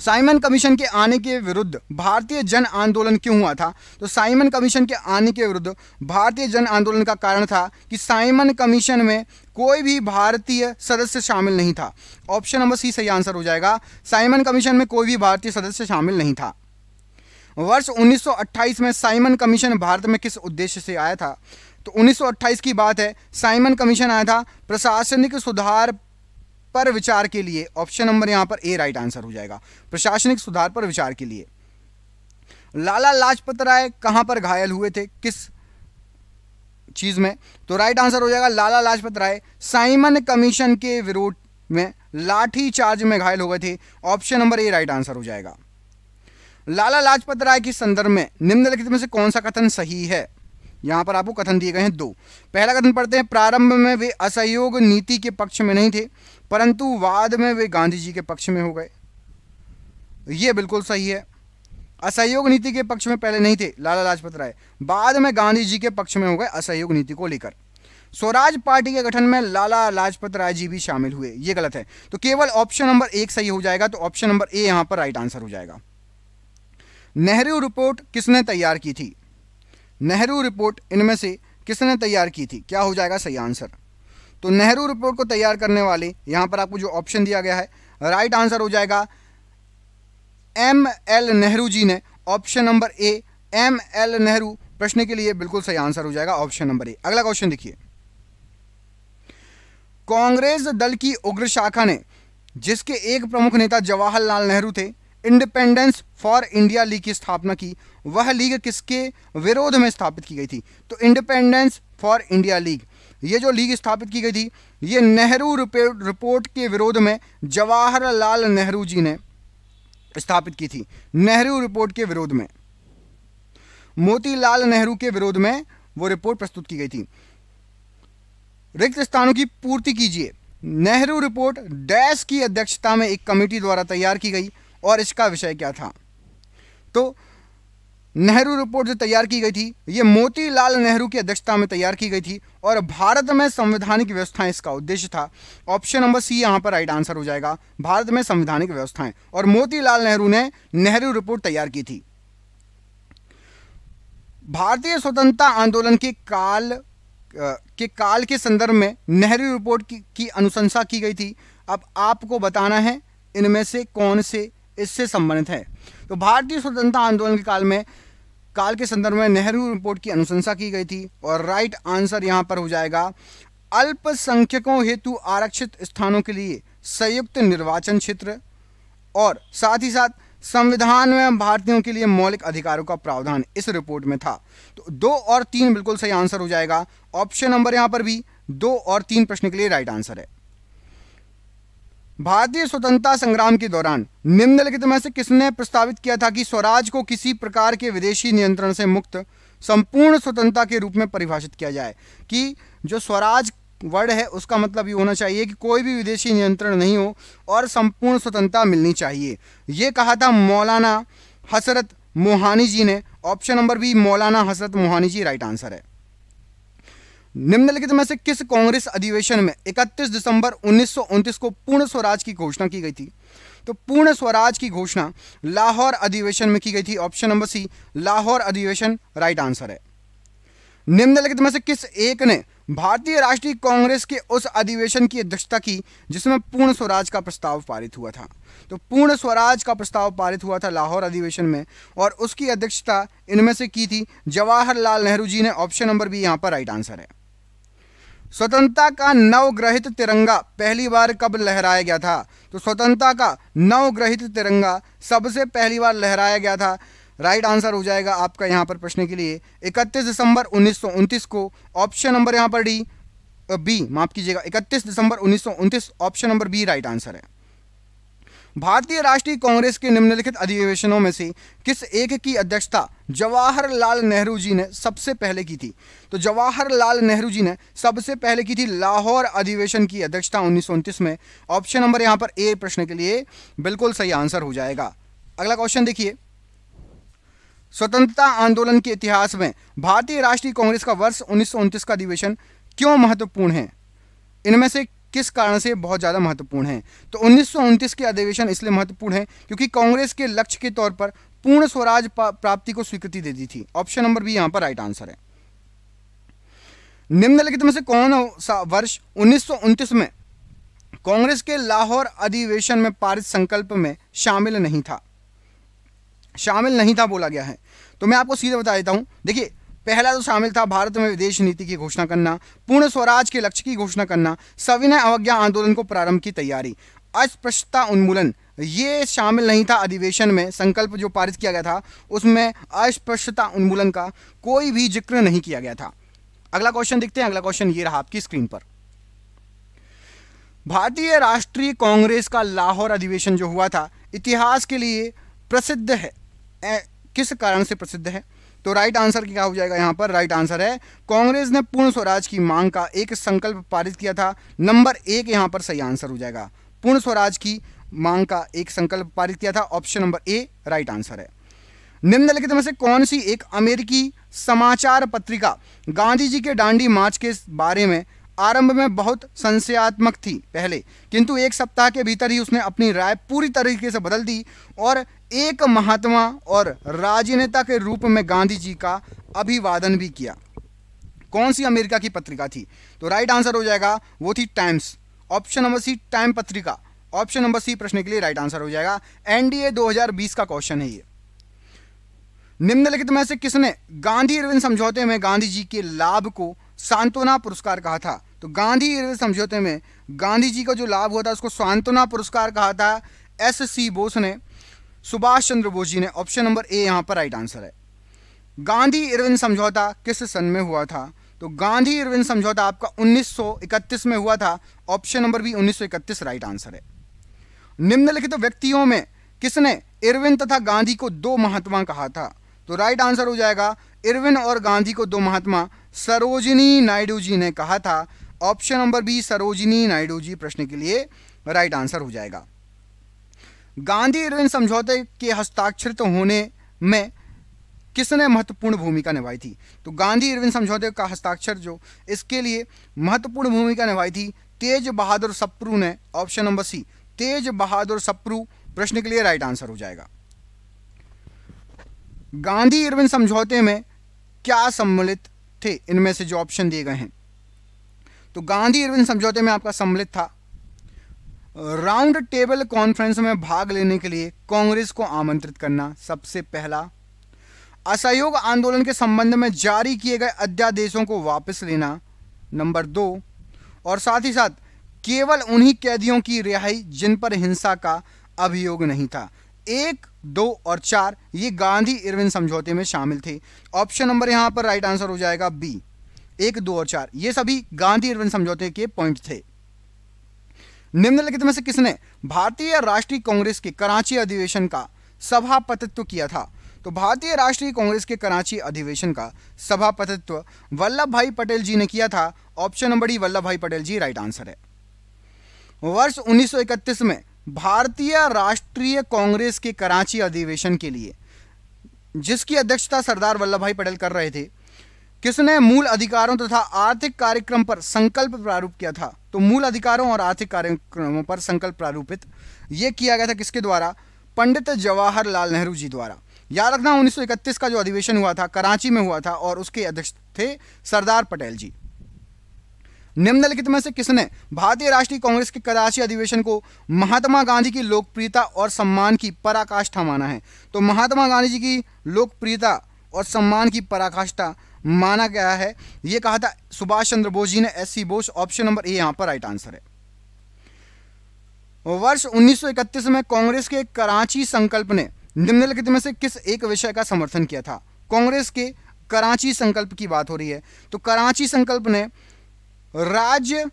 [SPEAKER 1] साइमन कमीशन के आने के विरुद्ध भारतीय जन आंदोलन क्यों हुआ था तो साइमन कमीशन के आने के विरुद्ध भारतीय जन आंदोलन का कारण था कि साइमन कमीशन में कोई भी भारतीय सदस्य शामिल नहीं था ऑप्शन नंबर सी सही आंसर हो जाएगा साइमन कमीशन में कोई भी भारतीय सदस्य शामिल नहीं था वर्ष 1928 में साइमन कमीशन भारत में किस उद्देश्य से आया था तो 1928 की बात है साइमन कमीशन आया था प्रशासनिक सुधार पर विचार के लिए ऑप्शन नंबर यहां पर ए राइट आंसर हो जाएगा प्रशासनिक सुधार पर विचार के लिए लाला लाजपत राय कहां पर घायल हुए थे किस चीज़ में तो राइट आंसर हो जाएगा लाला लाजपत राय साइमन कमीशन के विरोध में लाठी चार्ज में घायल हो गए थे option number A right answer हो जाएगा लाला लाजपत राय के संदर्भ में निम्नलिखित में से कौन सा कथन सही है यहां पर आपको कथन दिए गए हैं दो पहला कथन पढ़ते हैं प्रारंभ में वे असहयोग नीति के पक्ष में नहीं थे परंतु वाद में वे गांधी जी के पक्ष में हो गए ये बिल्कुल सही है असहयोग नीति के पक्ष में पहले नहीं थे लाला लाजपत राय बाद में गांधी जी के पक्ष में हो गए असहयोग नीति को लेकर स्वराज पार्टी के गठन में लाला लाजपत राय जी भी शामिल हुए ये गलत है तो केवल ऑप्शन नंबर एक सही हो जाएगा तो ऑप्शन नंबर ए यहां पर राइट आंसर हो जाएगा नेहरू रिपोर्ट किसने तैयार की थी नेहरू रिपोर्ट इनमें से किसने तैयार की थी क्या हो जाएगा सही आंसर तो नेहरू रिपोर्ट को तैयार करने वाले यहां पर आपको जो ऑप्शन दिया गया है राइट आंसर हो जाएगा एम एल नेहरू जी ने option number A M L Nehru प्रश्न के लिए बिल्कुल सही आंसर हो जाएगा ऑप्शन नंबर ए अगला क्वेश्चन देखिए कांग्रेस दल की उग्र शाखा ने जिसके एक प्रमुख नेता जवाहरलाल नेहरू थे इंडिपेंडेंस फॉर इंडिया लीग की स्थापना की वह लीग किसके विरोध में स्थापित की गई थी तो इंडिपेंडेंस फॉर इंडिया लीग ये जो लीग स्थापित की गई थी ये नेहरू रिपोर्ट के विरोध में जवाहरलाल नेहरू जी ने स्थापित की थी नेहरू रिपोर्ट के विरोध में मोतीलाल नेहरू के विरोध में वो रिपोर्ट प्रस्तुत की गई थी रिक्त स्थानों की पूर्ति कीजिए नेहरू रिपोर्ट डैश की अध्यक्षता में एक कमेटी द्वारा तैयार की गई और इसका विषय क्या था तो नेहरू रिपोर्ट जो तैयार की गई थी ये मोतीलाल नेहरू की अध्यक्षता में तैयार की गई थी और भारत में संवैधानिक व्यवस्थाएं इसका उद्देश्य था ऑप्शन नंबर सी यहाँ पर राइट आंसर हो जाएगा भारत में संवैधानिक व्यवस्थाएं और मोतीलाल नेहरू ने नेहरू रिपोर्ट तैयार की थी भारतीय स्वतंत्रता आंदोलन के काल के काल के संदर्भ में नेहरू रिपोर्ट की, की अनुशंसा की गई थी अब आपको बताना है इनमें से कौन से इससे संबंधित है तो भारतीय स्वतंत्रता आंदोलन के काल में काल के संदर्भ में नेहरू रिपोर्ट की अनुशंसा की गई थी और राइट आंसर यहाँ पर हो जाएगा अल्पसंख्यकों हेतु आरक्षित स्थानों के लिए संयुक्त निर्वाचन क्षेत्र और साथ ही साथ संविधान में भारतीयों के लिए मौलिक अधिकारों का प्रावधान इस रिपोर्ट में था तो दो और तीन बिल्कुल सही आंसर हो जाएगा ऑप्शन नंबर यहाँ पर भी दो और तीन प्रश्न के लिए राइट आंसर है भारतीय स्वतंत्रता संग्राम के दौरान निम्नलिखित में से किसने प्रस्तावित किया था कि स्वराज को किसी प्रकार के विदेशी नियंत्रण से मुक्त संपूर्ण स्वतंत्रता के रूप में परिभाषित किया जाए कि जो स्वराज वर्ड है उसका मतलब ये होना चाहिए कि कोई भी विदेशी नियंत्रण नहीं हो और संपूर्ण स्वतंत्रता मिलनी चाहिए ये कहा था मौलाना हसरत मोहानी जी ने ऑप्शन नंबर बी मौलाना हसरत मोहानी जी राइट आंसर है निम्नलिखित में से किस कांग्रेस अधिवेशन में 31 दिसंबर उन्नीस को पूर्ण स्वराज की घोषणा की गई थी तो पूर्ण स्वराज की घोषणा लाहौर अधिवेशन में की गई थी ऑप्शन नंबर सी लाहौर अधिवेशन राइट आंसर है निम्नलिखित में से किस एक ने भारतीय राष्ट्रीय कांग्रेस के उस अधिवेशन की अध्यक्षता की जिसमें पूर्ण स्वराज का प्रस्ताव पारित हुआ था तो पूर्ण स्वराज का प्रस्ताव पारित हुआ था लाहौर अधिवेशन में और उसकी अध्यक्षता इनमें से की थी जवाहरलाल नेहरू जी ने ऑप्शन नंबर भी यहाँ पर राइट आंसर है स्वतंत्रता का नवग्रहित तिरंगा पहली बार कब लहराया गया था तो स्वतंत्रता का नवग्रहित तिरंगा सबसे पहली बार लहराया गया था राइट आंसर हो जाएगा आपका यहाँ पर प्रश्न के लिए 31 दिसंबर उन्नीस को ऑप्शन नंबर यहाँ पर डी बी माफ कीजिएगा 31 दिसंबर उन्नीस option number B right answer है भारतीय राष्ट्रीय कांग्रेस के निम्नलिखित अधिवेशनों में से किस एक की अध्यक्षता जवाहरलाल नेहरू जी ने सबसे पहले की थी तो जवाहरलाल नेहरू जी ने सबसे पहले की थी लाहौर अधिवेशन की अध्यक्षता उन्नीस में ऑप्शन नंबर यहाँ पर ए प्रश्न के लिए बिल्कुल सही आंसर हो जाएगा अगला क्वेश्चन देखिए स्वतंत्रता आंदोलन के इतिहास में भारतीय राष्ट्रीय कांग्रेस का वर्ष उन्नीस का अधिवेशन क्यों महत्वपूर्ण है इनमें से किस कारण से बहुत ज़्यादा महत्वपूर्ण है तो उन्नीस के अधिवेशन इसलिए महत्वपूर्ण है क्योंकि कांग्रेस के लक्ष्य के तौर पर पूर्ण स्वराज प्राप्ति को स्वीकृति दे दी थी ऑप्शन नंबर भी यहाँ पर राइट आंसर है निम्नलिखित में से कौन सा वर्ष उन्नीस में कांग्रेस के लाहौर अधिवेशन में पारित संकल्प में शामिल नहीं था शामिल नहीं था बोला गया है तो मैं आपको सीधे बता देता हूं देखिए पहला तो शामिल था भारत में विदेश नीति की घोषणा करना पूर्ण स्वराज के लक्ष्य की घोषणा करना सविनय अवज्ञा आंदोलन को प्रारंभ की तैयारी अस्पृश्यता उन्मूलन ये शामिल नहीं था अधिवेशन में संकल्प जो पारित किया गया था उसमें अस्पृश्यता उन्मूलन का कोई भी जिक्र नहीं किया गया था अगला क्वेश्चन देखते हैं अगला क्वेश्चन ये रहा आपकी स्क्रीन पर भारतीय राष्ट्रीय कांग्रेस का लाहौर अधिवेशन जो हुआ था इतिहास के लिए प्रसिद्ध है ए, किस कारण से प्रसिद्ध है तो राइट आंसर क्या हो जाएगा यहाँ पर राइट आंसर है कांग्रेस ने पूर्ण स्वराज की मांग का एक संकल्प पारित किया था नंबर एक यहाँ पर सही आंसर हो जाएगा पूर्ण स्वराज की मांग का एक संकल्प पारित किया था option number A right answer है निम्नलिखित में से कौन सी एक अमेरिकी समाचार पत्रिका गांधी जी के डांडी मार्च के बारे में आरंभ में बहुत संशयात्मक थी पहले किंतु एक सप्ताह के भीतर ही उसने अपनी राय पूरी तरीके से बदल दी और एक महात्मा और राजनेता के रूप में गांधी जी का अभिवादन भी किया कौन सी अमेरिका की पत्रिका थी तो राइट आंसर हो जाएगा वो थी Times option number C time पत्रिका ऑप्शन नंबर सी प्रश्न के लिए राइट आंसर हो जाएगा एनडीए 2020 का क्वेश्चन है ये निम्नलिखित में से किसने गांधी अरविंद समझौते में गांधी जी के लाभ को सांत्वना पुरस्कार कहा था तो गांधी इरविन समझौते में गांधी जी का जो लाभ हुआ था उसको सांत्वना पुरस्कार कहा था एस सी बोस ने सुभाष चंद्र बोस जी ने ऑप्शन नंबर ए यहाँ पर राइट आंसर है गांधी इरविन समझौता किस सन में हुआ था तो गांधी इरविन समझौता आपका 1931 में हुआ था option number B 1931 right answer है निम्नलिखित तो व्यक्तियों में किसने इरविन तथा गांधी को दो महात्मा कहा था तो राइट आंसर हो जाएगा इरविन और गांधी को दो महात्मा सरोजिनी नायडू जी ने कहा था option number B Sarojini Naidu ji प्रश्न के लिए राइट आंसर हो जाएगा गांधी इरविन समझौते के हस्ताक्षरित होने में किसने महत्वपूर्ण भूमिका निभाई थी तो गांधी इरविन समझौते का हस्ताक्षर जो इसके लिए महत्वपूर्ण भूमिका निभाई थी तेज बहादुर सप्रू ने option number C Tej Bahadur Sapru प्रश्न के लिए राइट आंसर हो जाएगा गांधी इरविन समझौते में क्या सम्मिलित थे इनमें से जो ऑप्शन दिए गए हैं तो गांधी इरविन समझौते में आपका सम्मिलित था राउंड टेबल कॉन्फ्रेंस में भाग लेने के लिए कांग्रेस को आमंत्रित करना सबसे पहला असहयोग आंदोलन के संबंध में जारी किए गए अध्यादेशों को वापस लेना नंबर दो और साथ ही साथ केवल उन्हीं कैदियों की रिहाई जिन पर हिंसा का अभियोग नहीं था एक दो और चार ये गांधी इरविन समझौते में शामिल थे ऑप्शन नंबर यहाँ पर राइट आंसर हो जाएगा बी एक दो और चार ये सभी गांधी इरविन समझौते के पॉइंट थे निम्नलिखित में से किसने भारतीय राष्ट्रीय कांग्रेस के कराची अधिवेशन का सभापतित्व किया था तो भारतीय राष्ट्रीय कांग्रेस के कराची अधिवेशन का सभापतित्व वल्लभ भाई पटेल जी ने किया था ऑप्शन नंबर डी वल्लभ भाई पटेल जी राइट आंसर है वर्ष 1931 में भारतीय राष्ट्रीय कांग्रेस के कराची अधिवेशन के लिए जिसकी अध्यक्षता सरदार वल्लभ भाई पटेल कर रहे थे किसने मूल अधिकारों तथा तो आर्थिक कार्यक्रम पर संकल्प प्रारूप किया था तो मूल अधिकारों और आर्थिक कार्यक्रमों पर संकल्प प्रारूपित यह किया गया था किसके द्वारा पंडित जवाहरलाल नेहरू जी द्वारा याद रखना 1931 का जो अधिवेशन हुआ था कराची में हुआ था और उसके अध्यक्ष थे सरदार पटेल जी निम्नलिखित में से किसने भारतीय राष्ट्रीय कांग्रेस के कराची अधिवेशन को महात्मा गांधी की लोकप्रियता और सम्मान की पराकाष्ठा माना है तो महात्मा गांधी जी की लोकप्रियता और सम्मान की पराकाष्ठा माना गया है यह कहा था सुभाष चंद्र बोस जी ने S C Bose option number A यहां पर राइट आंसर है वर्ष 1931 में कांग्रेस के कराची संकल्प ने निम्नलिखित में से किस एक विषय का समर्थन किया था कांग्रेस के कराची संकल्प की बात हो रही है तो कराची संकल्प ने राज्य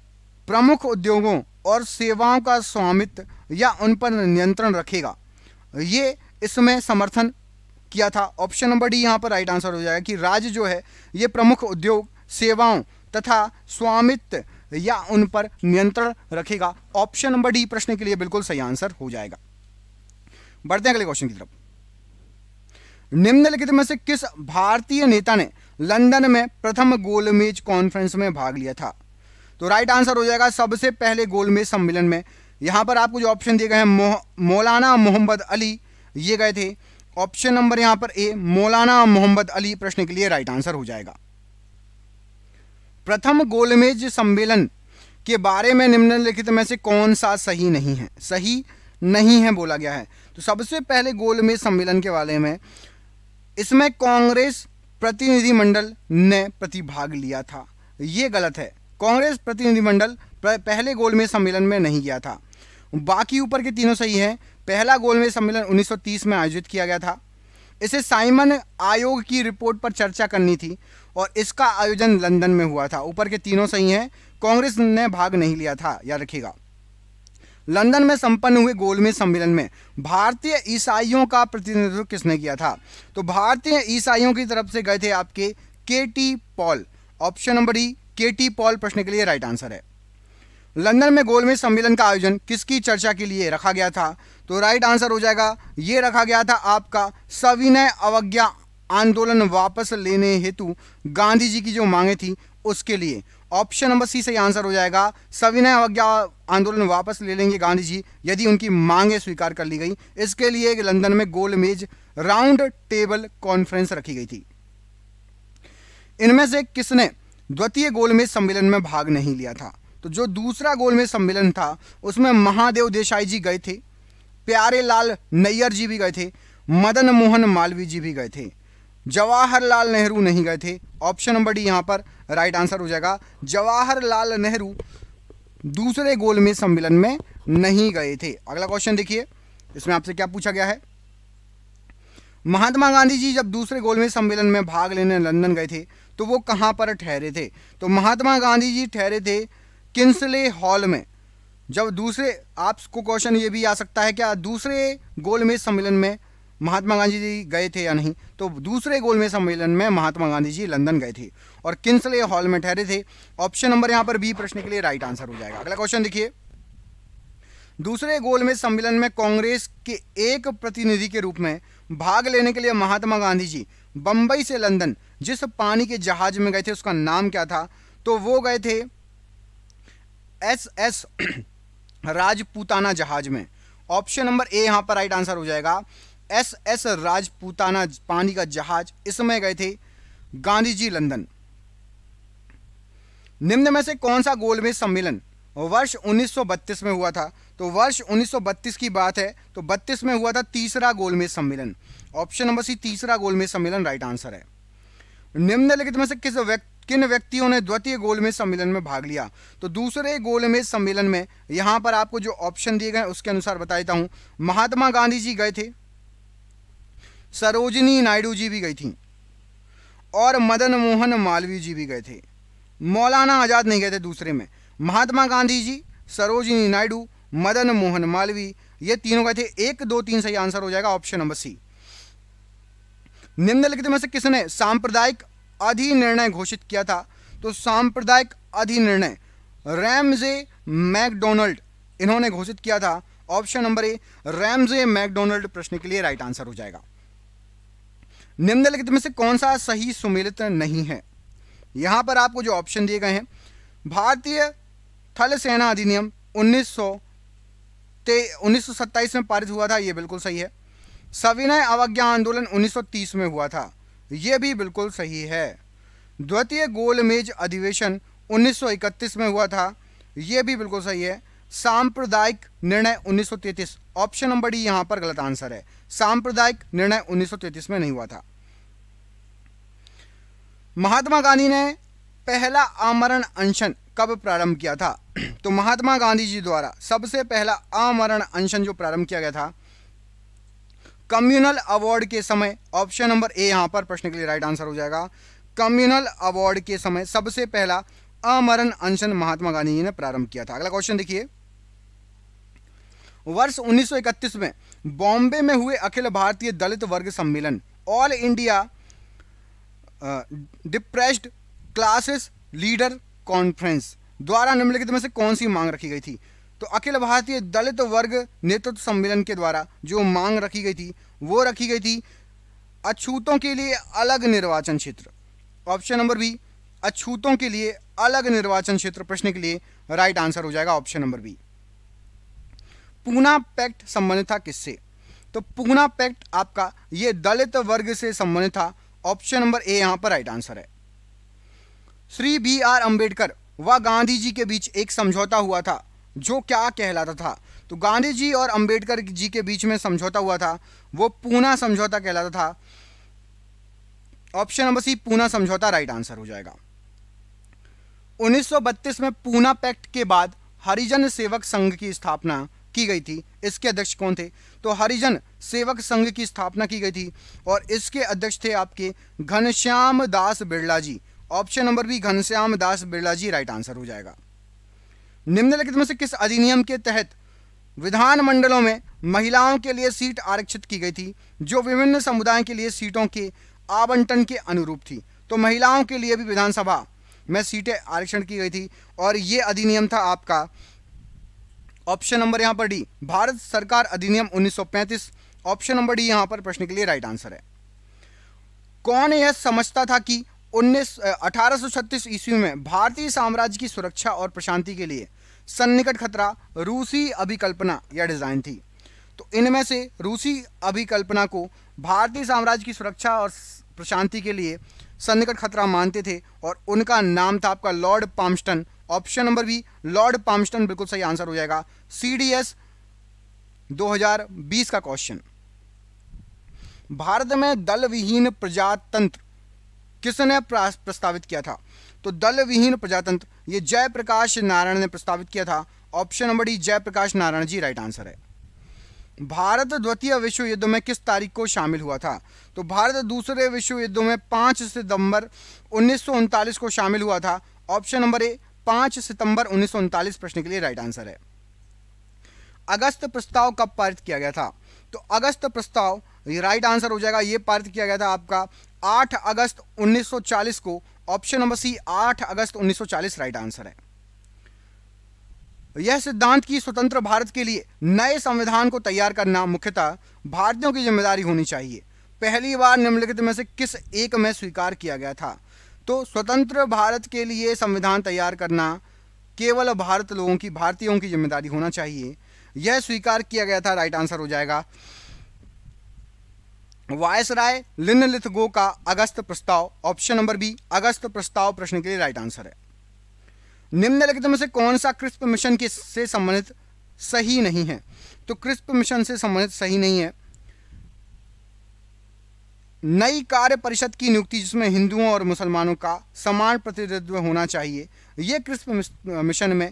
[SPEAKER 1] प्रमुख उद्योगों और सेवाओं का स्वामित्व या उन पर नियंत्रण रखेगा ये इसमें समर्थन किया था ऑप्शन नंबर डी यहाँ पर राइट आंसर हो जाएगा कि राज्य जो है ये प्रमुख उद्योग सेवाओं तथा स्वामित्व या उन पर नियंत्रण रखेगा ऑप्शन नंबर डी प्रश्न के लिए बिल्कुल सही आंसर हो जाएगा बढ़ते हैं अगले क्वेश्चन की तरफ निम्नलिखित में से किस भारतीय नेता ने लंदन में प्रथम गोलमेज कॉन्फ्रेंस में भाग लिया था तो राइट आंसर हो जाएगा सबसे पहले गोलमेज सम्मेलन में यहाँ पर आपको जो ऑप्शन दिए गए हैं मो, मौलाना मोहम्मद अली ये गए थे ऑप्शन नंबर यहाँ पर ए मौलाना मोहम्मद अली प्रश्न के लिए राइट आंसर हो जाएगा प्रथम गोलमेज सम्मेलन के बारे में निम्नलिखित में से कौन सा सही नहीं है सही नहीं है बोला गया है तो सबसे पहले गोलमेज सम्मेलन के बारे में इसमें कांग्रेस प्रतिनिधिमंडल ने प्रतिभाग लिया था ये गलत है कांग्रेस प्रतिनिधिमंडल पहले गोलमेज सम्मेलन में नहीं गया था बाकी ऊपर के तीनों सही हैं पहला गोलमेज सम्मेलन 1930 में आयोजित किया गया था इसे साइमन आयोग की रिपोर्ट पर चर्चा करनी थी और इसका आयोजन लंदन में हुआ था ऊपर के तीनों सही हैं कांग्रेस ने भाग नहीं लिया था याद रखिएगा लंदन में संपन्न हुए गोलमेज सम्मेलन में भारतीय ईसाइयों का प्रतिनिधित्व किसने किया था तो भारतीय ईसाइयों की तरफ से गए थे आपके K T Paul option number E K T Paul प्रश्न के लिए राइट आंसर है लंदन में गोलमेज सम्मेलन का आयोजन किसकी चर्चा के लिए रखा गया था तो राइट आंसर हो जाएगा ये रखा गया था आपका सविनय अवज्ञा आंदोलन वापस लेने हेतु गांधी जी की जो मांगे थी उसके लिए ऑप्शन नंबर सी सही आंसर हो जाएगा सविनय अवज्ञा आंदोलन वापस ले लेंगे गांधी जी यदि उनकी मांगे स्वीकार कर ली गई इसके लिए लंदन में गोलमेज राउंड टेबल कॉन्फ्रेंस रखी गई थी इनमें से किसने द्वितीय गोल में सम्मेलन में भाग नहीं लिया था तो जो दूसरा गोल में सम्मेलन था उसमें महादेव देसाई जी गए थे प्यारे लाल नैयर जी भी गए थे मदन मोहन मालवी जी भी गए थे जवाहरलाल नेहरू नहीं गए थे ऑप्शन नंबर डी यहाँ पर राइट आंसर हो जाएगा जवाहरलाल नेहरू दूसरे गोल में सम्मेलन में नहीं गए थे अगला क्वेश्चन देखिए इसमें आपसे क्या पूछा गया है महात्मा गांधी जी जब दूसरे गोलमेज सम्मेलन में भाग लेने लंदन गए थे तो वो कहाँ पर ठहरे थे तो महात्मा गांधी जी ठहरे थे किन्सले हॉल में जब दूसरे आपको क्वेश्चन ये भी आ सकता है क्या दूसरे गोलमेज सम्मेलन में महात्मा गांधी जी गए थे या नहीं तो दूसरे गोलमेज सम्मेलन में महात्मा गांधी जी लंदन गए थे और किन्सले हॉल में ठहरे थे ऑप्शन नंबर यहाँ पर बी प्रश्न के लिए राइट आंसर हो जाएगा अगला क्वेश्चन देखिए दूसरे गोलमेज सम्मेलन में कांग्रेस के एक प्रतिनिधि के रूप में भाग लेने के लिए महात्मा गांधी जी बम्बई से लंदन जिस पानी के जहाज में गए थे उसका नाम क्या था तो वो गए थे एस एस राजपूताना जहाज में ऑप्शन नंबर ए यहाँ पर राइट आंसर हो जाएगा एस एस राजपूताना पानी का जहाज इसमें गए थे गांधी जी लंदन निम्न में से कौन सा गोलमेज सम्मेलन वर्ष 1932 में हुआ था तो वर्ष 1932 की बात है तो 32 में हुआ था तीसरा गोलमेज सम्मेलन ऑप्शन नंबर सी तीसरा गोलमेज सम्मेलन राइट आंसर है निम्नलिखित में से किस व्यक्ति किन व्यक्तियों ने द्वितीय गोलमेज सम्मेलन में भाग लिया तो दूसरे गोलमेज सम्मेलन में यहां पर आपको जो ऑप्शन दिए गए उसके अनुसार बता देता महात्मा गांधी जी गए थे सरोजनी नायडू जी भी गई थी और मदन मोहन मालवीय जी भी गए थे मौलाना आज़ाद नहीं गए थे दूसरे में महात्मा गांधी जी सरोजिनी नायडू मदन मोहन मालवी ये तीनों का थे एक दो तीन सही आंसर हो जाएगा ऑप्शन नंबर सी निम्नलिखित में से किसने सांप्रदायिक अधिनिर्णय घोषित किया था तो सांप्रदायिक अधिनिर्णय रैमजे मैकडोनल्ड इन्होंने घोषित किया था option number A Ramsay MacDonald प्रश्न के लिए राइट आंसर हो जाएगा निम्नलिखित में से कौन सा सही सुमेलित नहीं है यहां पर आपको जो ऑप्शन दिए गए हैं भारतीय थल सेना अधिनियम उन्नीस सौ ते उन्नीस में पारित हुआ था ये बिल्कुल सही है सविनय अवज्ञा आंदोलन 1930 में हुआ था ये भी बिल्कुल सही है द्वितीय गोलमेज अधिवेशन 1931 में हुआ था ये भी बिल्कुल सही है सांप्रदायिक निर्णय 1933 ऑप्शन नंबर डी यहां पर गलत आंसर है सांप्रदायिक निर्णय 1933 में नहीं हुआ था महात्मा गांधी ने पहला आमरण अनशन कब प्रारंभ किया था तो महात्मा गांधी जी द्वारा सबसे पहला आमरण अनशन जो प्रारंभ किया गया था कम्युनल अवार्ड के समय ऑप्शन नंबर ए यहां पर प्रश्न के लिए राइट आंसर हो जाएगा कम्युनल अवार्ड के समय सबसे पहला अमरण अनशन महात्मा गांधी जी ने प्रारंभ किया था अगला क्वेश्चन देखिए वर्ष 1931 में बॉम्बे में हुए अखिल भारतीय दलित वर्ग सम्मेलन all India depressed classes leader conference द्वारा निम्नलिखित में से कौन सी मांग रखी गई थी तो अखिल भारतीय दलित वर्ग नेतृत्व सम्मेलन के द्वारा जो मांग रखी गई थी वो रखी गई थी अछूतों के लिए अलग निर्वाचन क्षेत्र ऑप्शन नंबर बी अछूतों के लिए अलग निर्वाचन क्षेत्र प्रश्न के लिए राइट आंसर हो जाएगा option number B Poona pact संबंधित था किससे तो पूना पैक्ट आपका ये दलित वर्ग से संबंधित था ऑप्शन नंबर ए यहां पर राइट आंसर है श्री बी आर अंबेडकर व गांधी जी के बीच एक समझौता हुआ था जो क्या कहलाता था तो गांधी जी और अंबेडकर जी के बीच में समझौता हुआ था वो पूना समझौता कहलाता था ऑप्शन नंबर सी पूना समझौता राइट आंसर हो जाएगा 1932 में पूना पैक्ट के बाद हरिजन सेवक संघ की स्थापना की गई थी इसके अध्यक्ष कौन थे तो हरिजन सेवक संघ की स्थापना की गई थी और इसके अध्यक्ष थे आपके Ghanshyam Das Birla ji option number B Ghanshyam Das Birla ji right answer हो जाएगा निम्नलिखित में से किस अधिनियम के तहत विधानमंडलों में महिलाओं के लिए सीट आरक्षित की गई थी जो विभिन्न समुदाय के लिए सीटों के आवंटन के अनुरूप थी तो महिलाओं के लिए भी विधानसभा में सीटें आरक्षण की गई थी और ये अधिनियम था आपका ऑप्शन नंबर यहाँ पर डी भारत सरकार अधिनियम 1935 ऑप्शन नंबर डी यहाँ पर प्रश्न के लिए राइट आंसर है कौन यह समझता था कि उन्नीस अठारह ईस्वी में भारतीय साम्राज्य की सुरक्षा और प्रशांति के लिए सन्निकट खतरा रूसी अभिकल्पना या डिज़ाइन थी तो इनमें से रूसी अभिकल्पना को भारतीय साम्राज्य की सुरक्षा और प्रशांति के लिए सन्निकट खतरा मानते थे और उनका नाम था आपका lord Palmerston option number B lord Palmerston बिल्कुल सही आंसर हो जाएगा सी डी एस 2020 का क्वेश्चन भारत में दल विहीन प्रजातंत्र किसने प्रस्तावित किया था तो दल विहीन प्रजातंत्र ये जयप्रकाश नारायण ने प्रस्तावित किया था option number D Jayaprakash Narayan ji right answer है भारत द्वितीय विश्व युद्ध में किस तारीख को शामिल हुआ था तो भारत दूसरे विश्व युद्ध में पाँच सितंबर उन्नीस को शामिल हुआ था ऑप्शन नंबर ए पाँच सितंबर उन्नीस प्रश्न के लिए राइट आंसर है अगस्त प्रस्ताव कब पारित किया गया था तो अगस्त प्रस्ताव राइट आंसर हो जाएगा यह पारित किया गया था आपका 8 अगस्त 1940 को ऑप्शन नंबर सी 8 अगस्त 1940 राइट आंसर है यह सिद्धांत की स्वतंत्र भारत के लिए नए संविधान को तैयार करना मुख्यतः भारतीयों की जिम्मेदारी होनी चाहिए पहली बार निम्नलिखित में से किस एक में स्वीकार किया गया था तो स्वतंत्र भारत के लिए संविधान तैयार करना केवल भारत लोगों की भारतीयों की जिम्मेदारी होना चाहिए यह स्वीकार किया गया था राइट आंसर हो जाएगा वायस राय लिनलिथ गो का अगस्त प्रस्ताव ऑप्शन नंबर बी अगस्त प्रस्ताव प्रश्न के लिए राइट आंसर है निम्नलिखित में से कौन सा क्रिस्प मिशन के से संबंधित सही नहीं है तो क्रिस्प मिशन से संबंधित सही नहीं है नई कार्य परिषद की नियुक्ति जिसमें हिंदुओं और मुसलमानों का समान प्रतिनिधित्व होना चाहिए यह क्रिस्प मिशन में